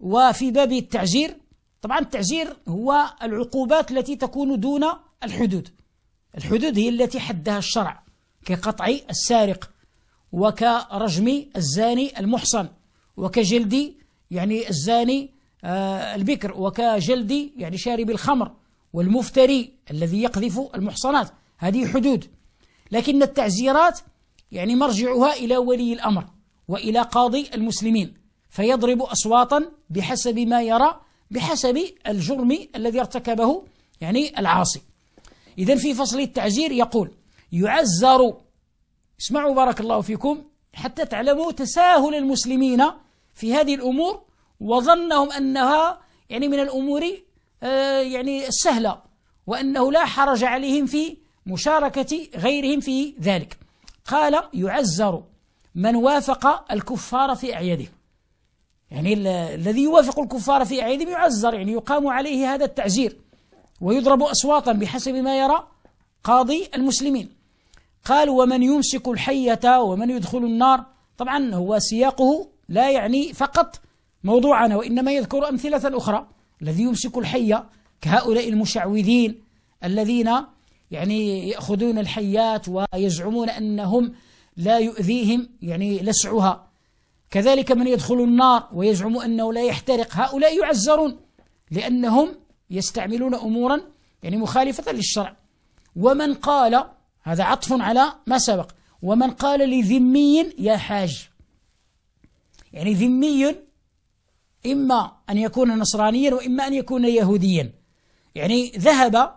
وفي باب التعزير طبعا التعزير هو العقوبات التي تكون دون الحدود الحدود هي التي حدها الشرع كقطع السارق وكرجم الزاني المحصن وكجلد يعني الزاني آه، البكر وكجلد يعني شارب الخمر والمفتري الذي يقذف المحصنات هذه حدود لكن التعزيرات يعني مرجعها إلى ولي الأمر وإلى قاضي المسلمين فيضرب أصواتا بحسب ما يرى بحسب الجرم الذي ارتكبه يعني العاصي إذا في فصل التعزير يقول يعزر اسمعوا بارك الله فيكم حتى تعلموا تساهل المسلمين في هذه الأمور وظنهم أنها يعني من الأمور آه، يعني السهلة وأنه لا حرج عليهم في مشاركة غيرهم في ذلك قال يعزر من وافق الكفار في أعيادهم يعني الذي يوافق الكفار في أعيادهم يعزر يعني يقام عليه هذا التعزير ويضرب أصواتا بحسب ما يرى قاضي المسلمين قال ومن يمسك الحية ومن يدخل النار طبعا هو سياقه لا يعني فقط موضوعنا وإنما يذكر أمثلة أخرى الذي يمسك الحية كهؤلاء المشعوذين الذين يعني يأخذون الحيات ويزعمون أنهم لا يؤذيهم يعني لسعها كذلك من يدخل النار ويزعم أنه لا يحترق هؤلاء يعزرون لأنهم يستعملون أمورا يعني مخالفة للشرع ومن قال هذا عطف على ما سبق ومن قال لذمي يا حاج يعني ذمي إما أن يكون نصرانيا وإما أن يكون يهوديا يعني ذهب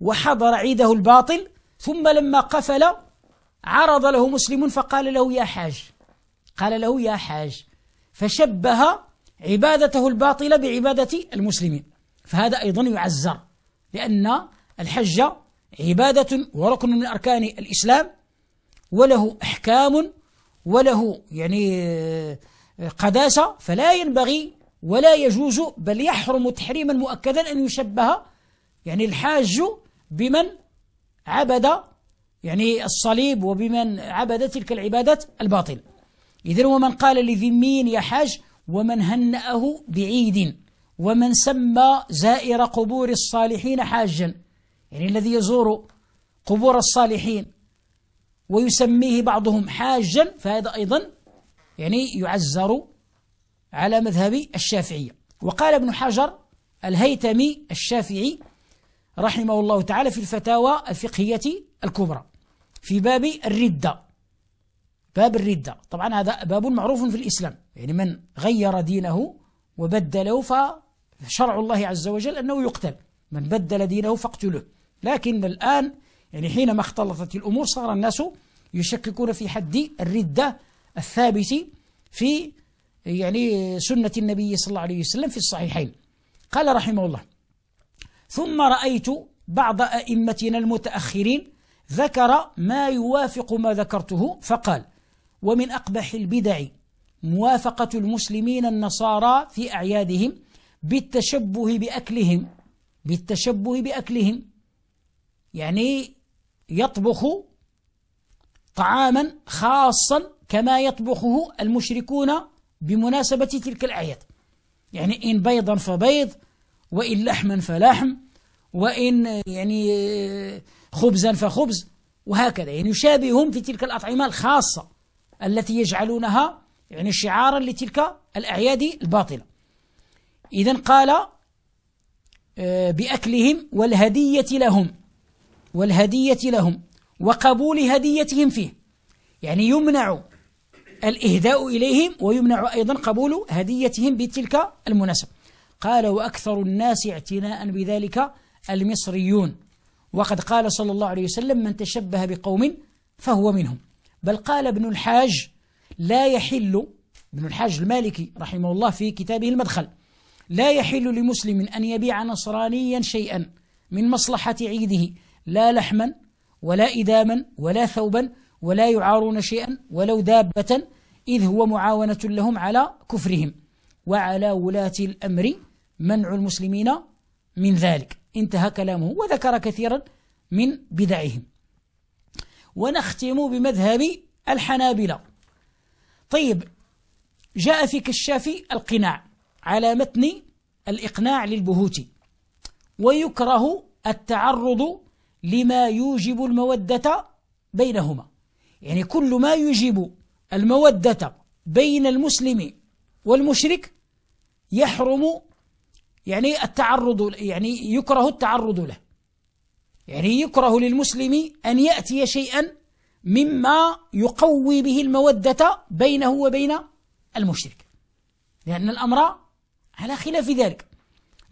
وحضر عيده الباطل ثم لما قفل عرض له مسلم فقال له يا حاج قال له يا حاج فشبه عبادته الباطلة بعبادة المسلمين فهذا أيضا يعزر لأن الحج عبادة وركن من أركان الإسلام وله أحكام وله يعني آه، قداسة فلا ينبغي ولا يجوز بل يحرم تحريما مؤكدا أن يشبه يعني الحاج بمن عبد يعني الصليب وبمن عبد تلك العبادات الباطل إذن ومن قال لذمين يا حاج ومن هنأه بعيد ومن سمى زائر قبور الصالحين حاجا يعني الذي يزور قبور الصالحين ويسميه بعضهم حاجا فهذا أيضا يعني يعزر على مذهب الشافعية وقال ابن حجر الهيتمي الشافعي رحمه الله تعالى في الفتاوى الفقهية الكبرى في باب الردة باب الردة طبعا هذا باب معروف في الإسلام يعني من غير دينه وبدله فشرع الله عز وجل أنه يقتل من بدل دينه فاقتلوه لكن الآن يعني حينما اختلطت الأمور صار الناس يشككون في حد الردة الثابت في يعني سنة النبي صلى الله عليه وسلم في الصحيحين قال رحمه الله ثم رأيت بعض أئمتنا المتأخرين ذكر ما يوافق ما ذكرته فقال ومن أقبح البدع موافقة المسلمين النصارى في أعيادهم بالتشبه بأكلهم بالتشبه بأكلهم يعني يطبخ طعاما خاصا كما يطبخه المشركون بمناسبة تلك الأعياد يعني إن بيضا فبيض وإن لحما فلحم وإن يعني خبزا فخبز وهكذا يعني يشابههم في تلك الأطعمة الخاصة التي يجعلونها يعني شعارا لتلك الأعياد الباطلة إذا قال آه، بأكلهم والهدية لهم والهدية لهم وقبول هديتهم فيه يعني يمنع الإهداء إليهم ويمنع أيضا قبول هديتهم بتلك المناسبة قال وأكثر الناس اعتناء بذلك المصريون وقد قال صلى الله عليه وسلم من تشبه بقوم فهو منهم بل قال ابن الحاج لا يحل ابن الحاج المالكي رحمه الله في كتابه المدخل لا يحل لمسلم أن يبيع نصرانيا شيئا من مصلحة عيده لا لحما ولا إداما ولا ثوبا ولا يعارون شيئا ولو دابة إذ هو معاونة لهم على كفرهم وعلى ولاة الأمر منع المسلمين من ذلك انتهى كلامه وذكر كثيرا من بدعهم ونختم بمذهب الحنابلة طيب جاء في كشاف القناع على متن الإقناع للبهوتي ويكره التعرض لما يوجب المودة بينهما يعني كل ما يجب المودة بين المسلم والمشرك يحرم يعني التعرض يعني يكره التعرض له يعني يكره للمسلم أن يأتي شيئا مما يقوي به المودة بينه وبين المشرك لأن الأمر على خلاف ذلك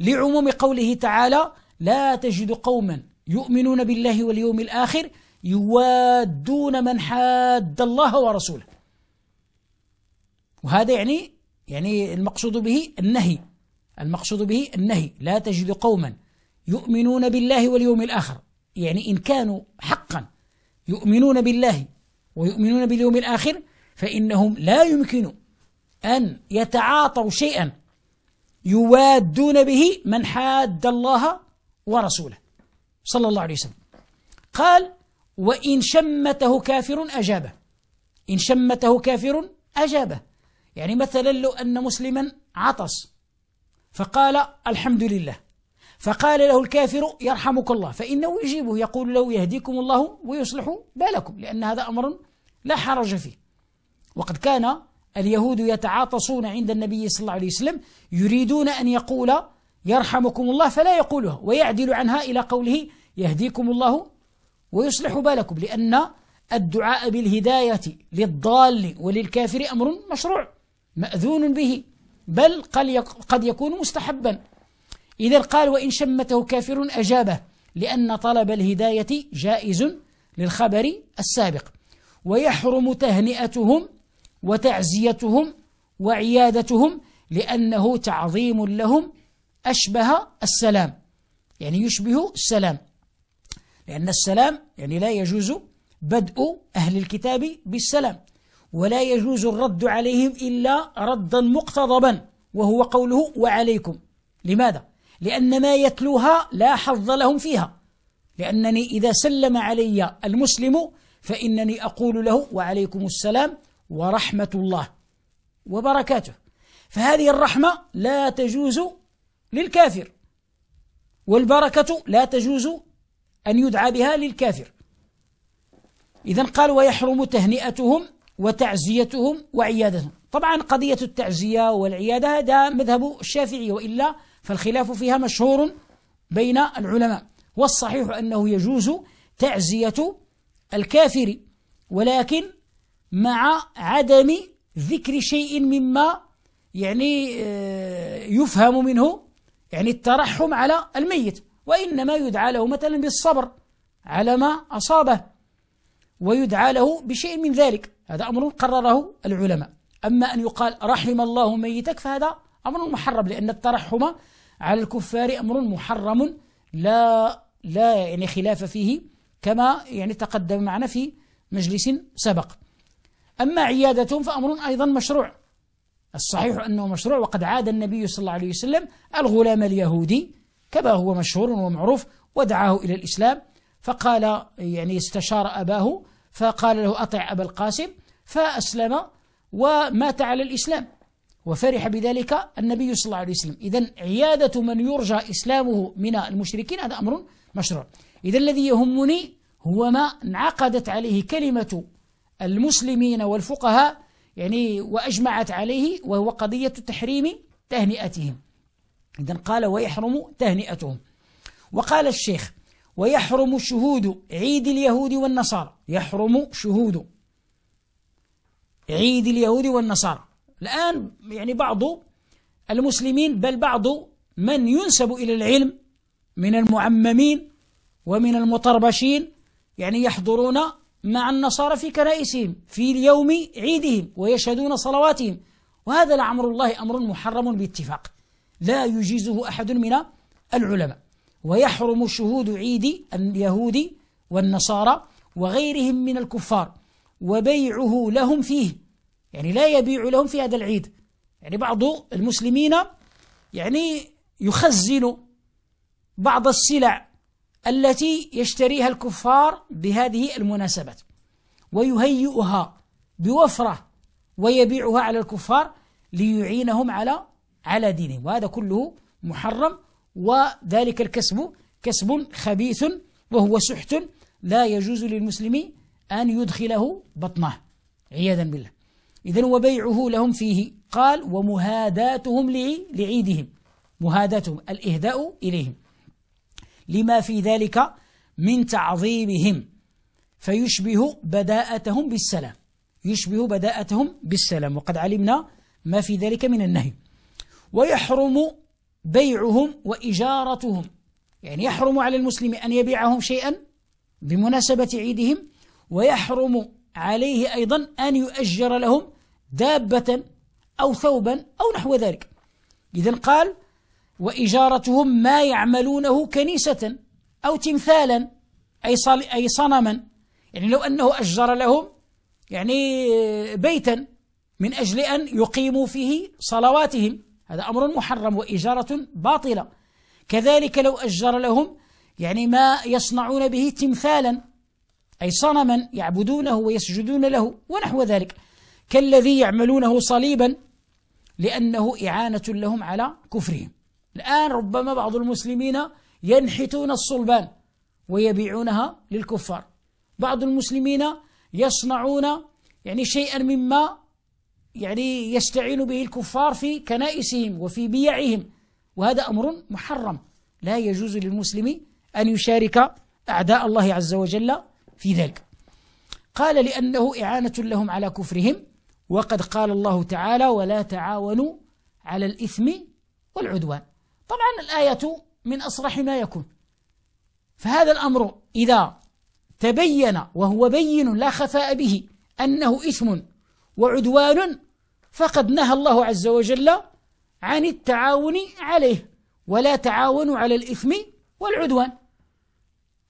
لعموم قوله تعالى لا تجد قوما يؤمنون بالله واليوم الآخر يوادون من حاد الله ورسوله وهذا يعني يعني المقصود به النهي المقصود به النهي لا تجد قوما يؤمنون بالله واليوم الآخر يعني إن كانوا حقا يؤمنون بالله ويؤمنون باليوم الآخر فإنهم لا يمكن أن يتعاطوا شيئا يوادون به من حاد الله ورسوله صلى الله عليه وسلم قال وإن شمته كافر أجابه إن شمته كافر أجابه يعني مثلا لو أن مسلما عطس فقال الحمد لله فقال له الكافر يرحمك الله فإنه يجيبه يقول له يهديكم الله ويصلح بالكم لأن هذا أمر لا حرج فيه وقد كان اليهود يتعاطسون عند النبي صلى الله عليه وسلم يريدون أن يقول يرحمكم الله فلا يقولها ويعدل عنها إلى قوله يهديكم الله ويصلح بالكم لأن الدعاء بالهداية للضال وللكافر أمر مشروع مأذون به بل قد يكون مستحبا إذا قال وإن شمته كافر أجابه لأن طلب الهداية جائز للخبر السابق ويحرم تهنئتهم وتعزيتهم وعيادتهم لأنه تعظيم لهم أشبه السلام يعني يشبه السلام لأن السلام يعني لا يجوز بدء أهل الكتاب بالسلام ولا يجوز الرد عليهم إلا ردا مقتضبا وهو قوله وعليكم لماذا؟ لأن ما يتلوها لا حظ لهم فيها لأنني إذا سلم علي المسلم فإنني أقول له وعليكم السلام ورحمة الله وبركاته فهذه الرحمة لا تجوز للكافر والبركة لا تجوز أن يدعى بها للكافر إذا قال ويحرم تهنئتهم وتعزيتهم وعيادتهم طبعا قضية التعزية والعيادة هذا مذهب الشافعي وإلا فالخلاف فيها مشهور بين العلماء والصحيح أنه يجوز تعزية الكافر ولكن مع عدم ذكر شيء مما يعني آه، يفهم منه يعني الترحم على الميت وإنما يدعى له مثلا بالصبر على ما أصابه ويدعى له بشيء من ذلك هذا أمر قرره العلماء أما أن يقال رحم الله ميتك فهذا أمر محرم لأن الترحم على الكفار أمر محرم لا لا يعني خلاف فيه كما يعني تقدم معنا في مجلس سبق أما عيادتهم فأمر أيضا مشروع الصحيح أنه مشروع وقد عاد النبي صلى الله عليه وسلم الغلام اليهودي كما هو مشهور ومعروف ودعاه إلى الإسلام فقال يعني استشار أباه فقال له أطع أبا القاسم فأسلم ومات على الإسلام وفرح بذلك النبي صلى الله عليه وسلم إذا عيادة من يرجى إسلامه من المشركين هذا أمر مشروع إذا الذي يهمني هو ما انعقدت عليه كلمة المسلمين والفقهاء يعني وأجمعت عليه وهو قضية تحريم تهنئتهم إذن قال ويحرم تهنئتهم وقال الشيخ ويحرم شهود عيد اليهود والنصارى يحرم شهود عيد اليهود والنصارى الآن يعني بعض المسلمين بل بعض من ينسب إلى العلم من المعممين ومن المطربشين يعني يحضرون مع النصارى في كنائسهم في اليوم عيدهم ويشهدون صلواتهم وهذا لعمر الله أمر محرم باتفاق لا يجيزه أحد من العلماء ويحرم شهود عيد اليهود والنصارى وغيرهم من الكفار وبيعه لهم فيه يعني لا يبيع لهم في هذا العيد يعني بعض المسلمين يعني يخزن بعض السلع التي يشتريها الكفار بهذه المناسبات ويهيئها بوفرة ويبيعها على الكفار ليعينهم على على دينهم وهذا كله محرم وذلك الكسب كسب خبيث وهو سحت لا يجوز للمسلم أن يدخله بطنه عياذا بالله إذا وبيعه لهم فيه قال ومهاداتهم لعيدهم مهاداتهم الإهداء إليهم لما في ذلك من تعظيمهم فيشبه بداءتهم بالسلام يشبه بداءتهم بالسلام وقد علمنا ما في ذلك من النهي ويحرم بيعهم وإجارتهم يعني يحرم على المسلم أن يبيعهم شيئا بمناسبة عيدهم ويحرم عليه أيضا أن يؤجر لهم دابة أو ثوبا أو نحو ذلك إذا قال وإجارتهم ما يعملونه كنيسة أو تمثالا أي, أي صنما يعني لو أنه أجر لهم يعني بيتا من أجل أن يقيموا فيه صلواتهم هذا أمر محرم وإجارة باطلة كذلك لو أجر لهم يعني ما يصنعون به تمثالا أي صنما يعبدونه ويسجدون له ونحو ذلك كالذي يعملونه صليبا لأنه إعانة لهم على كفرهم الآن ربما بعض المسلمين ينحتون الصلبان ويبيعونها للكفار بعض المسلمين يصنعون يعني شيئا مما يعني يستعين به الكفار في كنائسهم وفي بيعهم وهذا أمر محرم لا يجوز للمسلم أن يشارك أعداء الله عز وجل في ذلك قال لأنه إعانة لهم على كفرهم وقد قال الله تعالى ولا تعاونوا على الإثم والعدوان طبعا الآية من أصرح ما يكون فهذا الأمر إذا تبين وهو بين لا خفاء به أنه إثم وعدوان فقد نهى الله عز وجل عن التعاون عليه ولا تعاونوا على الإثم والعدوان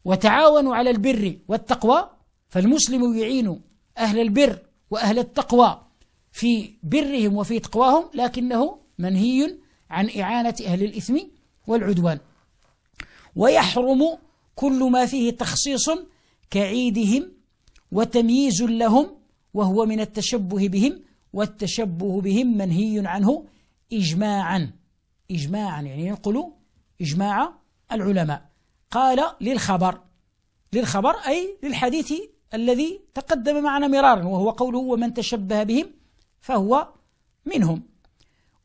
وتعاونوا على البر والتقوى فالمسلم يعين أهل البر وأهل التقوى في برهم وفي تقواهم لكنه منهي عن إعانة أهل الإثم والعدوان ويحرم كل ما فيه تخصيص كعيدهم وتمييز لهم وهو من التشبه بهم والتشبه بهم منهي عنه إجماعا إجماعا يعني ينقل إجماع العلماء قال للخبر للخبر أي للحديث الذي تقدم معنا مرارا وهو قوله ومن تشبه بهم فهو منهم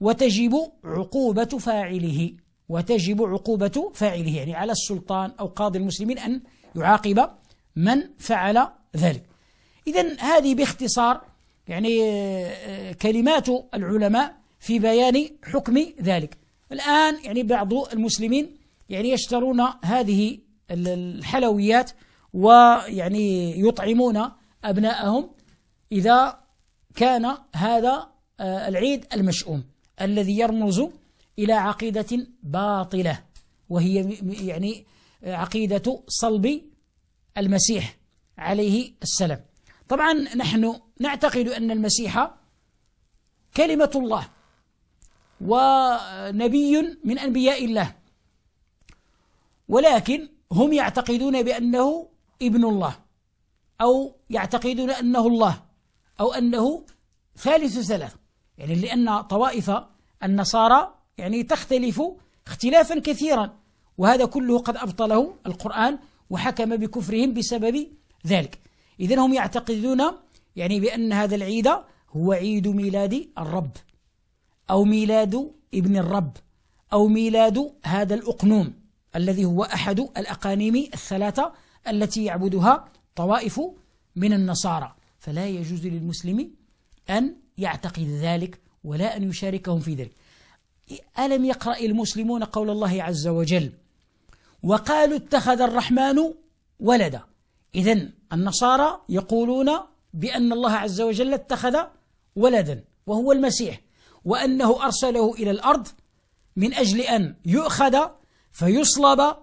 وتجب عقوبة فاعله وتجب عقوبة فاعله يعني على السلطان أو قاضي المسلمين أن يعاقب من فعل ذلك إذا هذه باختصار يعني آه، كلمات العلماء في بيان حكم ذلك الآن يعني بعض المسلمين يعني يشترون هذه الحلويات ويعني يطعمون أبناءهم إذا كان هذا آه، العيد المشؤوم الذي يرمز إلى عقيدة باطلة وهي يعني عقيدة صلب المسيح عليه السلام طبعا نحن نعتقد أن المسيح كلمة الله ونبي من أنبياء الله ولكن هم يعتقدون بأنه ابن الله أو يعتقدون أنه الله أو أنه ثالث ثلاث يعني لأن طوائف النصارى يعني تختلف اختلافا كثيرا وهذا كله قد أبطله القرآن وحكم بكفرهم بسبب ذلك إذا هم يعتقدون يعني بأن هذا العيد هو عيد ميلاد الرب أو ميلاد ابن الرب أو ميلاد هذا الأقنوم الذي هو أحد الأقانيم الثلاثة التي يعبدها طوائف من النصارى فلا يجوز للمسلم أن يعتقد ذلك ولا أن يشاركهم في ذلك ألم يقرأ المسلمون قول الله عز وجل وقالوا اتخذ الرحمن ولدا إذا النصارى يقولون بأن الله عز وجل اتخذ ولدا وهو المسيح وأنه أرسله إلى الأرض من أجل أن يؤخذ فيصلب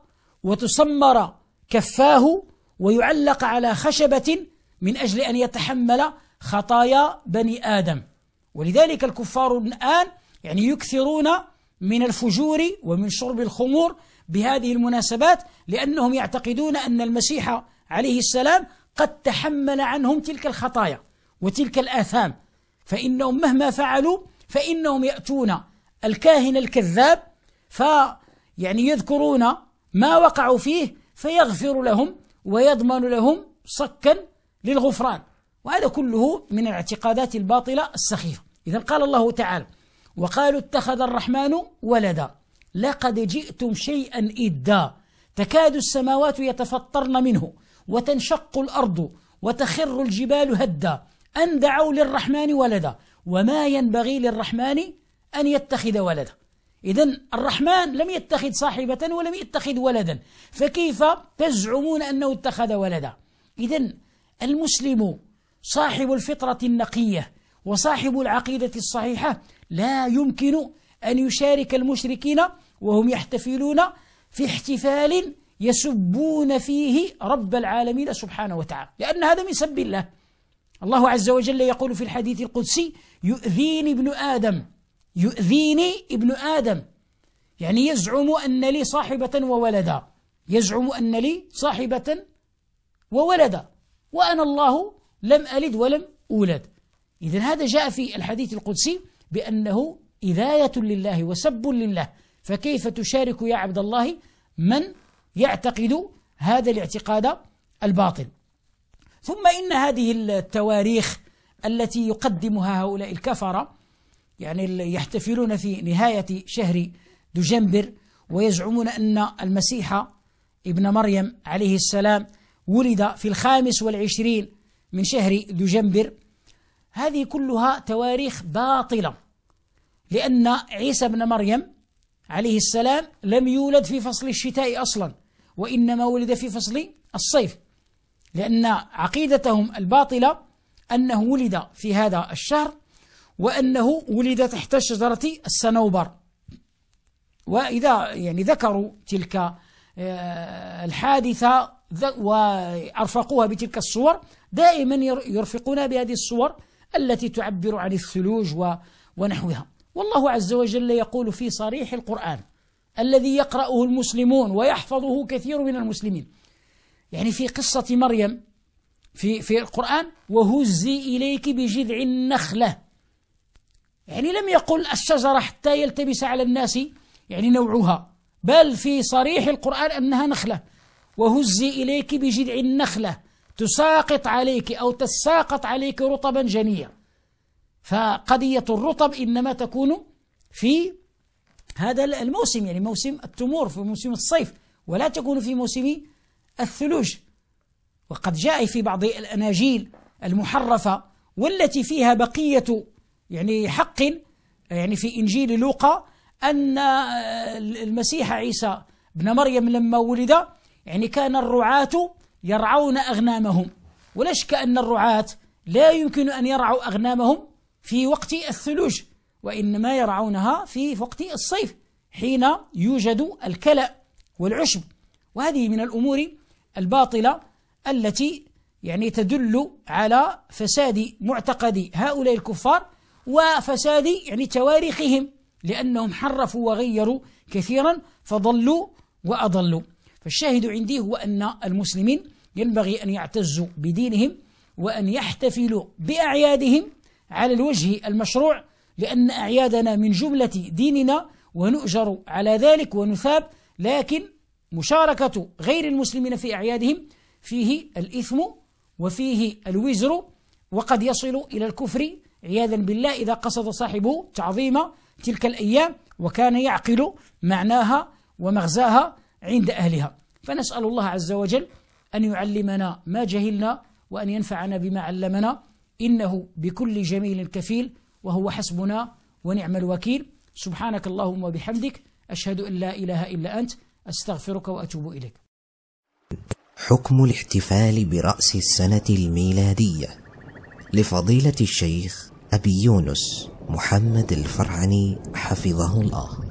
وتسمر كفاه ويعلق على خشبة من أجل أن يتحمل خطايا بني آدم ولذلك الكفار الآن يعني يكثرون من الفجور ومن شرب الخمور بهذه المناسبات لأنهم يعتقدون أن المسيح عليه السلام قد تحمل عنهم تلك الخطايا وتلك الآثام فإنهم مهما فعلوا فإنهم يأتون الكاهن الكذاب فيعني يذكرون ما وقعوا فيه فيغفر لهم ويضمن لهم صكا للغفران وهذا كله من الاعتقادات الباطلة السخيفة إذا قال الله تعالى وقالوا اتخذ الرحمن ولدا لقد جئتم شيئا إدا تكاد السماوات يتفطرن منه وتنشق الأرض وتخر الجبال هدا أن دعوا للرحمن ولدا وما ينبغي للرحمن أن يتخذ ولدا إذا الرحمن لم يتخذ صاحبة ولم يتخذ ولدا فكيف تزعمون أنه اتخذ ولدا إذا المسلم صاحب الفطرة النقية وصاحب العقيدة الصحيحة لا يمكن أن يشارك المشركين وهم يحتفلون في احتفال يسبون فيه رب العالمين سبحانه وتعالى لأن هذا من سب الله الله عز وجل يقول في الحديث القدسي يؤذيني ابن آدم يؤذيني ابن آدم يعني يزعم أن لي صاحبة وولدا يزعم أن لي صاحبة وولدا وأنا الله لم ألد ولم أولد إذا هذا جاء في الحديث القدسي بأنه إذاية لله وسب لله فكيف تشارك يا عبد الله من يعتقد هذا الاعتقاد الباطل ثم إن هذه التواريخ التي يقدمها هؤلاء الكفرة يعني يحتفلون في نهاية شهر دجنبر ويزعمون أن المسيح ابن مريم عليه السلام ولد في الخامس والعشرين من شهر دجنبر هذه كلها تواريخ باطلة لأن عيسى بن مريم عليه السلام لم يولد في فصل الشتاء أصلا وإنما ولد في فصل الصيف لأن عقيدتهم الباطلة أنه ولد في هذا الشهر وأنه ولد تحت شجرة السنوبر وإذا يعني ذكروا تلك آه، الحادثة وأرفقوها بتلك الصور دائما يرفقنا بهذه الصور التي تعبر عن الثلوج ونحوها والله عز وجل يقول في صريح القرآن الذي يقرأه المسلمون ويحفظه كثير من المسلمين يعني في قصة مريم في في القرآن وهزي إليك بجذع النخلة يعني لم يقل الشجرة حتى يلتبس على الناس يعني نوعها بل في صريح القرآن أنها نخلة وهزي إليك بجذع النخلة تساقط عليك أو تساقط عليك رطبا جنيا فقضية الرطب إنما تكون في هذا الموسم يعني موسم التمور في موسم الصيف ولا تكون في موسم الثلوج وقد جاء في بعض الأناجيل المحرفة والتي فيها بقية يعني حق يعني في إنجيل لوقا أن آه، المسيح عيسى ابن مريم لما ولد يعني كان الرعاة يرعون أغنامهم ولش كأن أن الرعاة لا يمكن أن يرعوا أغنامهم في وقت الثلوج وإنما يرعونها في وقت الصيف حين يوجد الكلأ والعشب وهذه من الأمور الباطلة التي يعني تدل على فساد معتقد هؤلاء الكفار وفساد يعني تواريخهم لأنهم حرفوا وغيروا كثيرا فضلوا وأضلوا فالشاهد عندي هو أن المسلمين ينبغي أن يعتزوا بدينهم وأن يحتفلوا بأعيادهم على الوجه المشروع لأن أعيادنا من جملة ديننا ونؤجر على ذلك ونثاب لكن مشاركة غير المسلمين في أعيادهم فيه الإثم وفيه الوزر وقد يصل إلى الكفر عياذا بالله إذا قصد صاحبه تعظيم تلك الأيام وكان يعقل معناها ومغزاها عند أهلها فنسأل الله عز وجل أن يعلمنا ما جهلنا وأن ينفعنا بما علمنا إنه بكل جميل كفيل وهو حسبنا ونعم الوكيل سبحانك اللهم وبحمدك أشهد أن لا إله إلا أنت أستغفرك وأتوب إليك حكم الاحتفال برأس السنة الميلادية لفضيلة الشيخ أبي يونس محمد الفرعني حفظه الله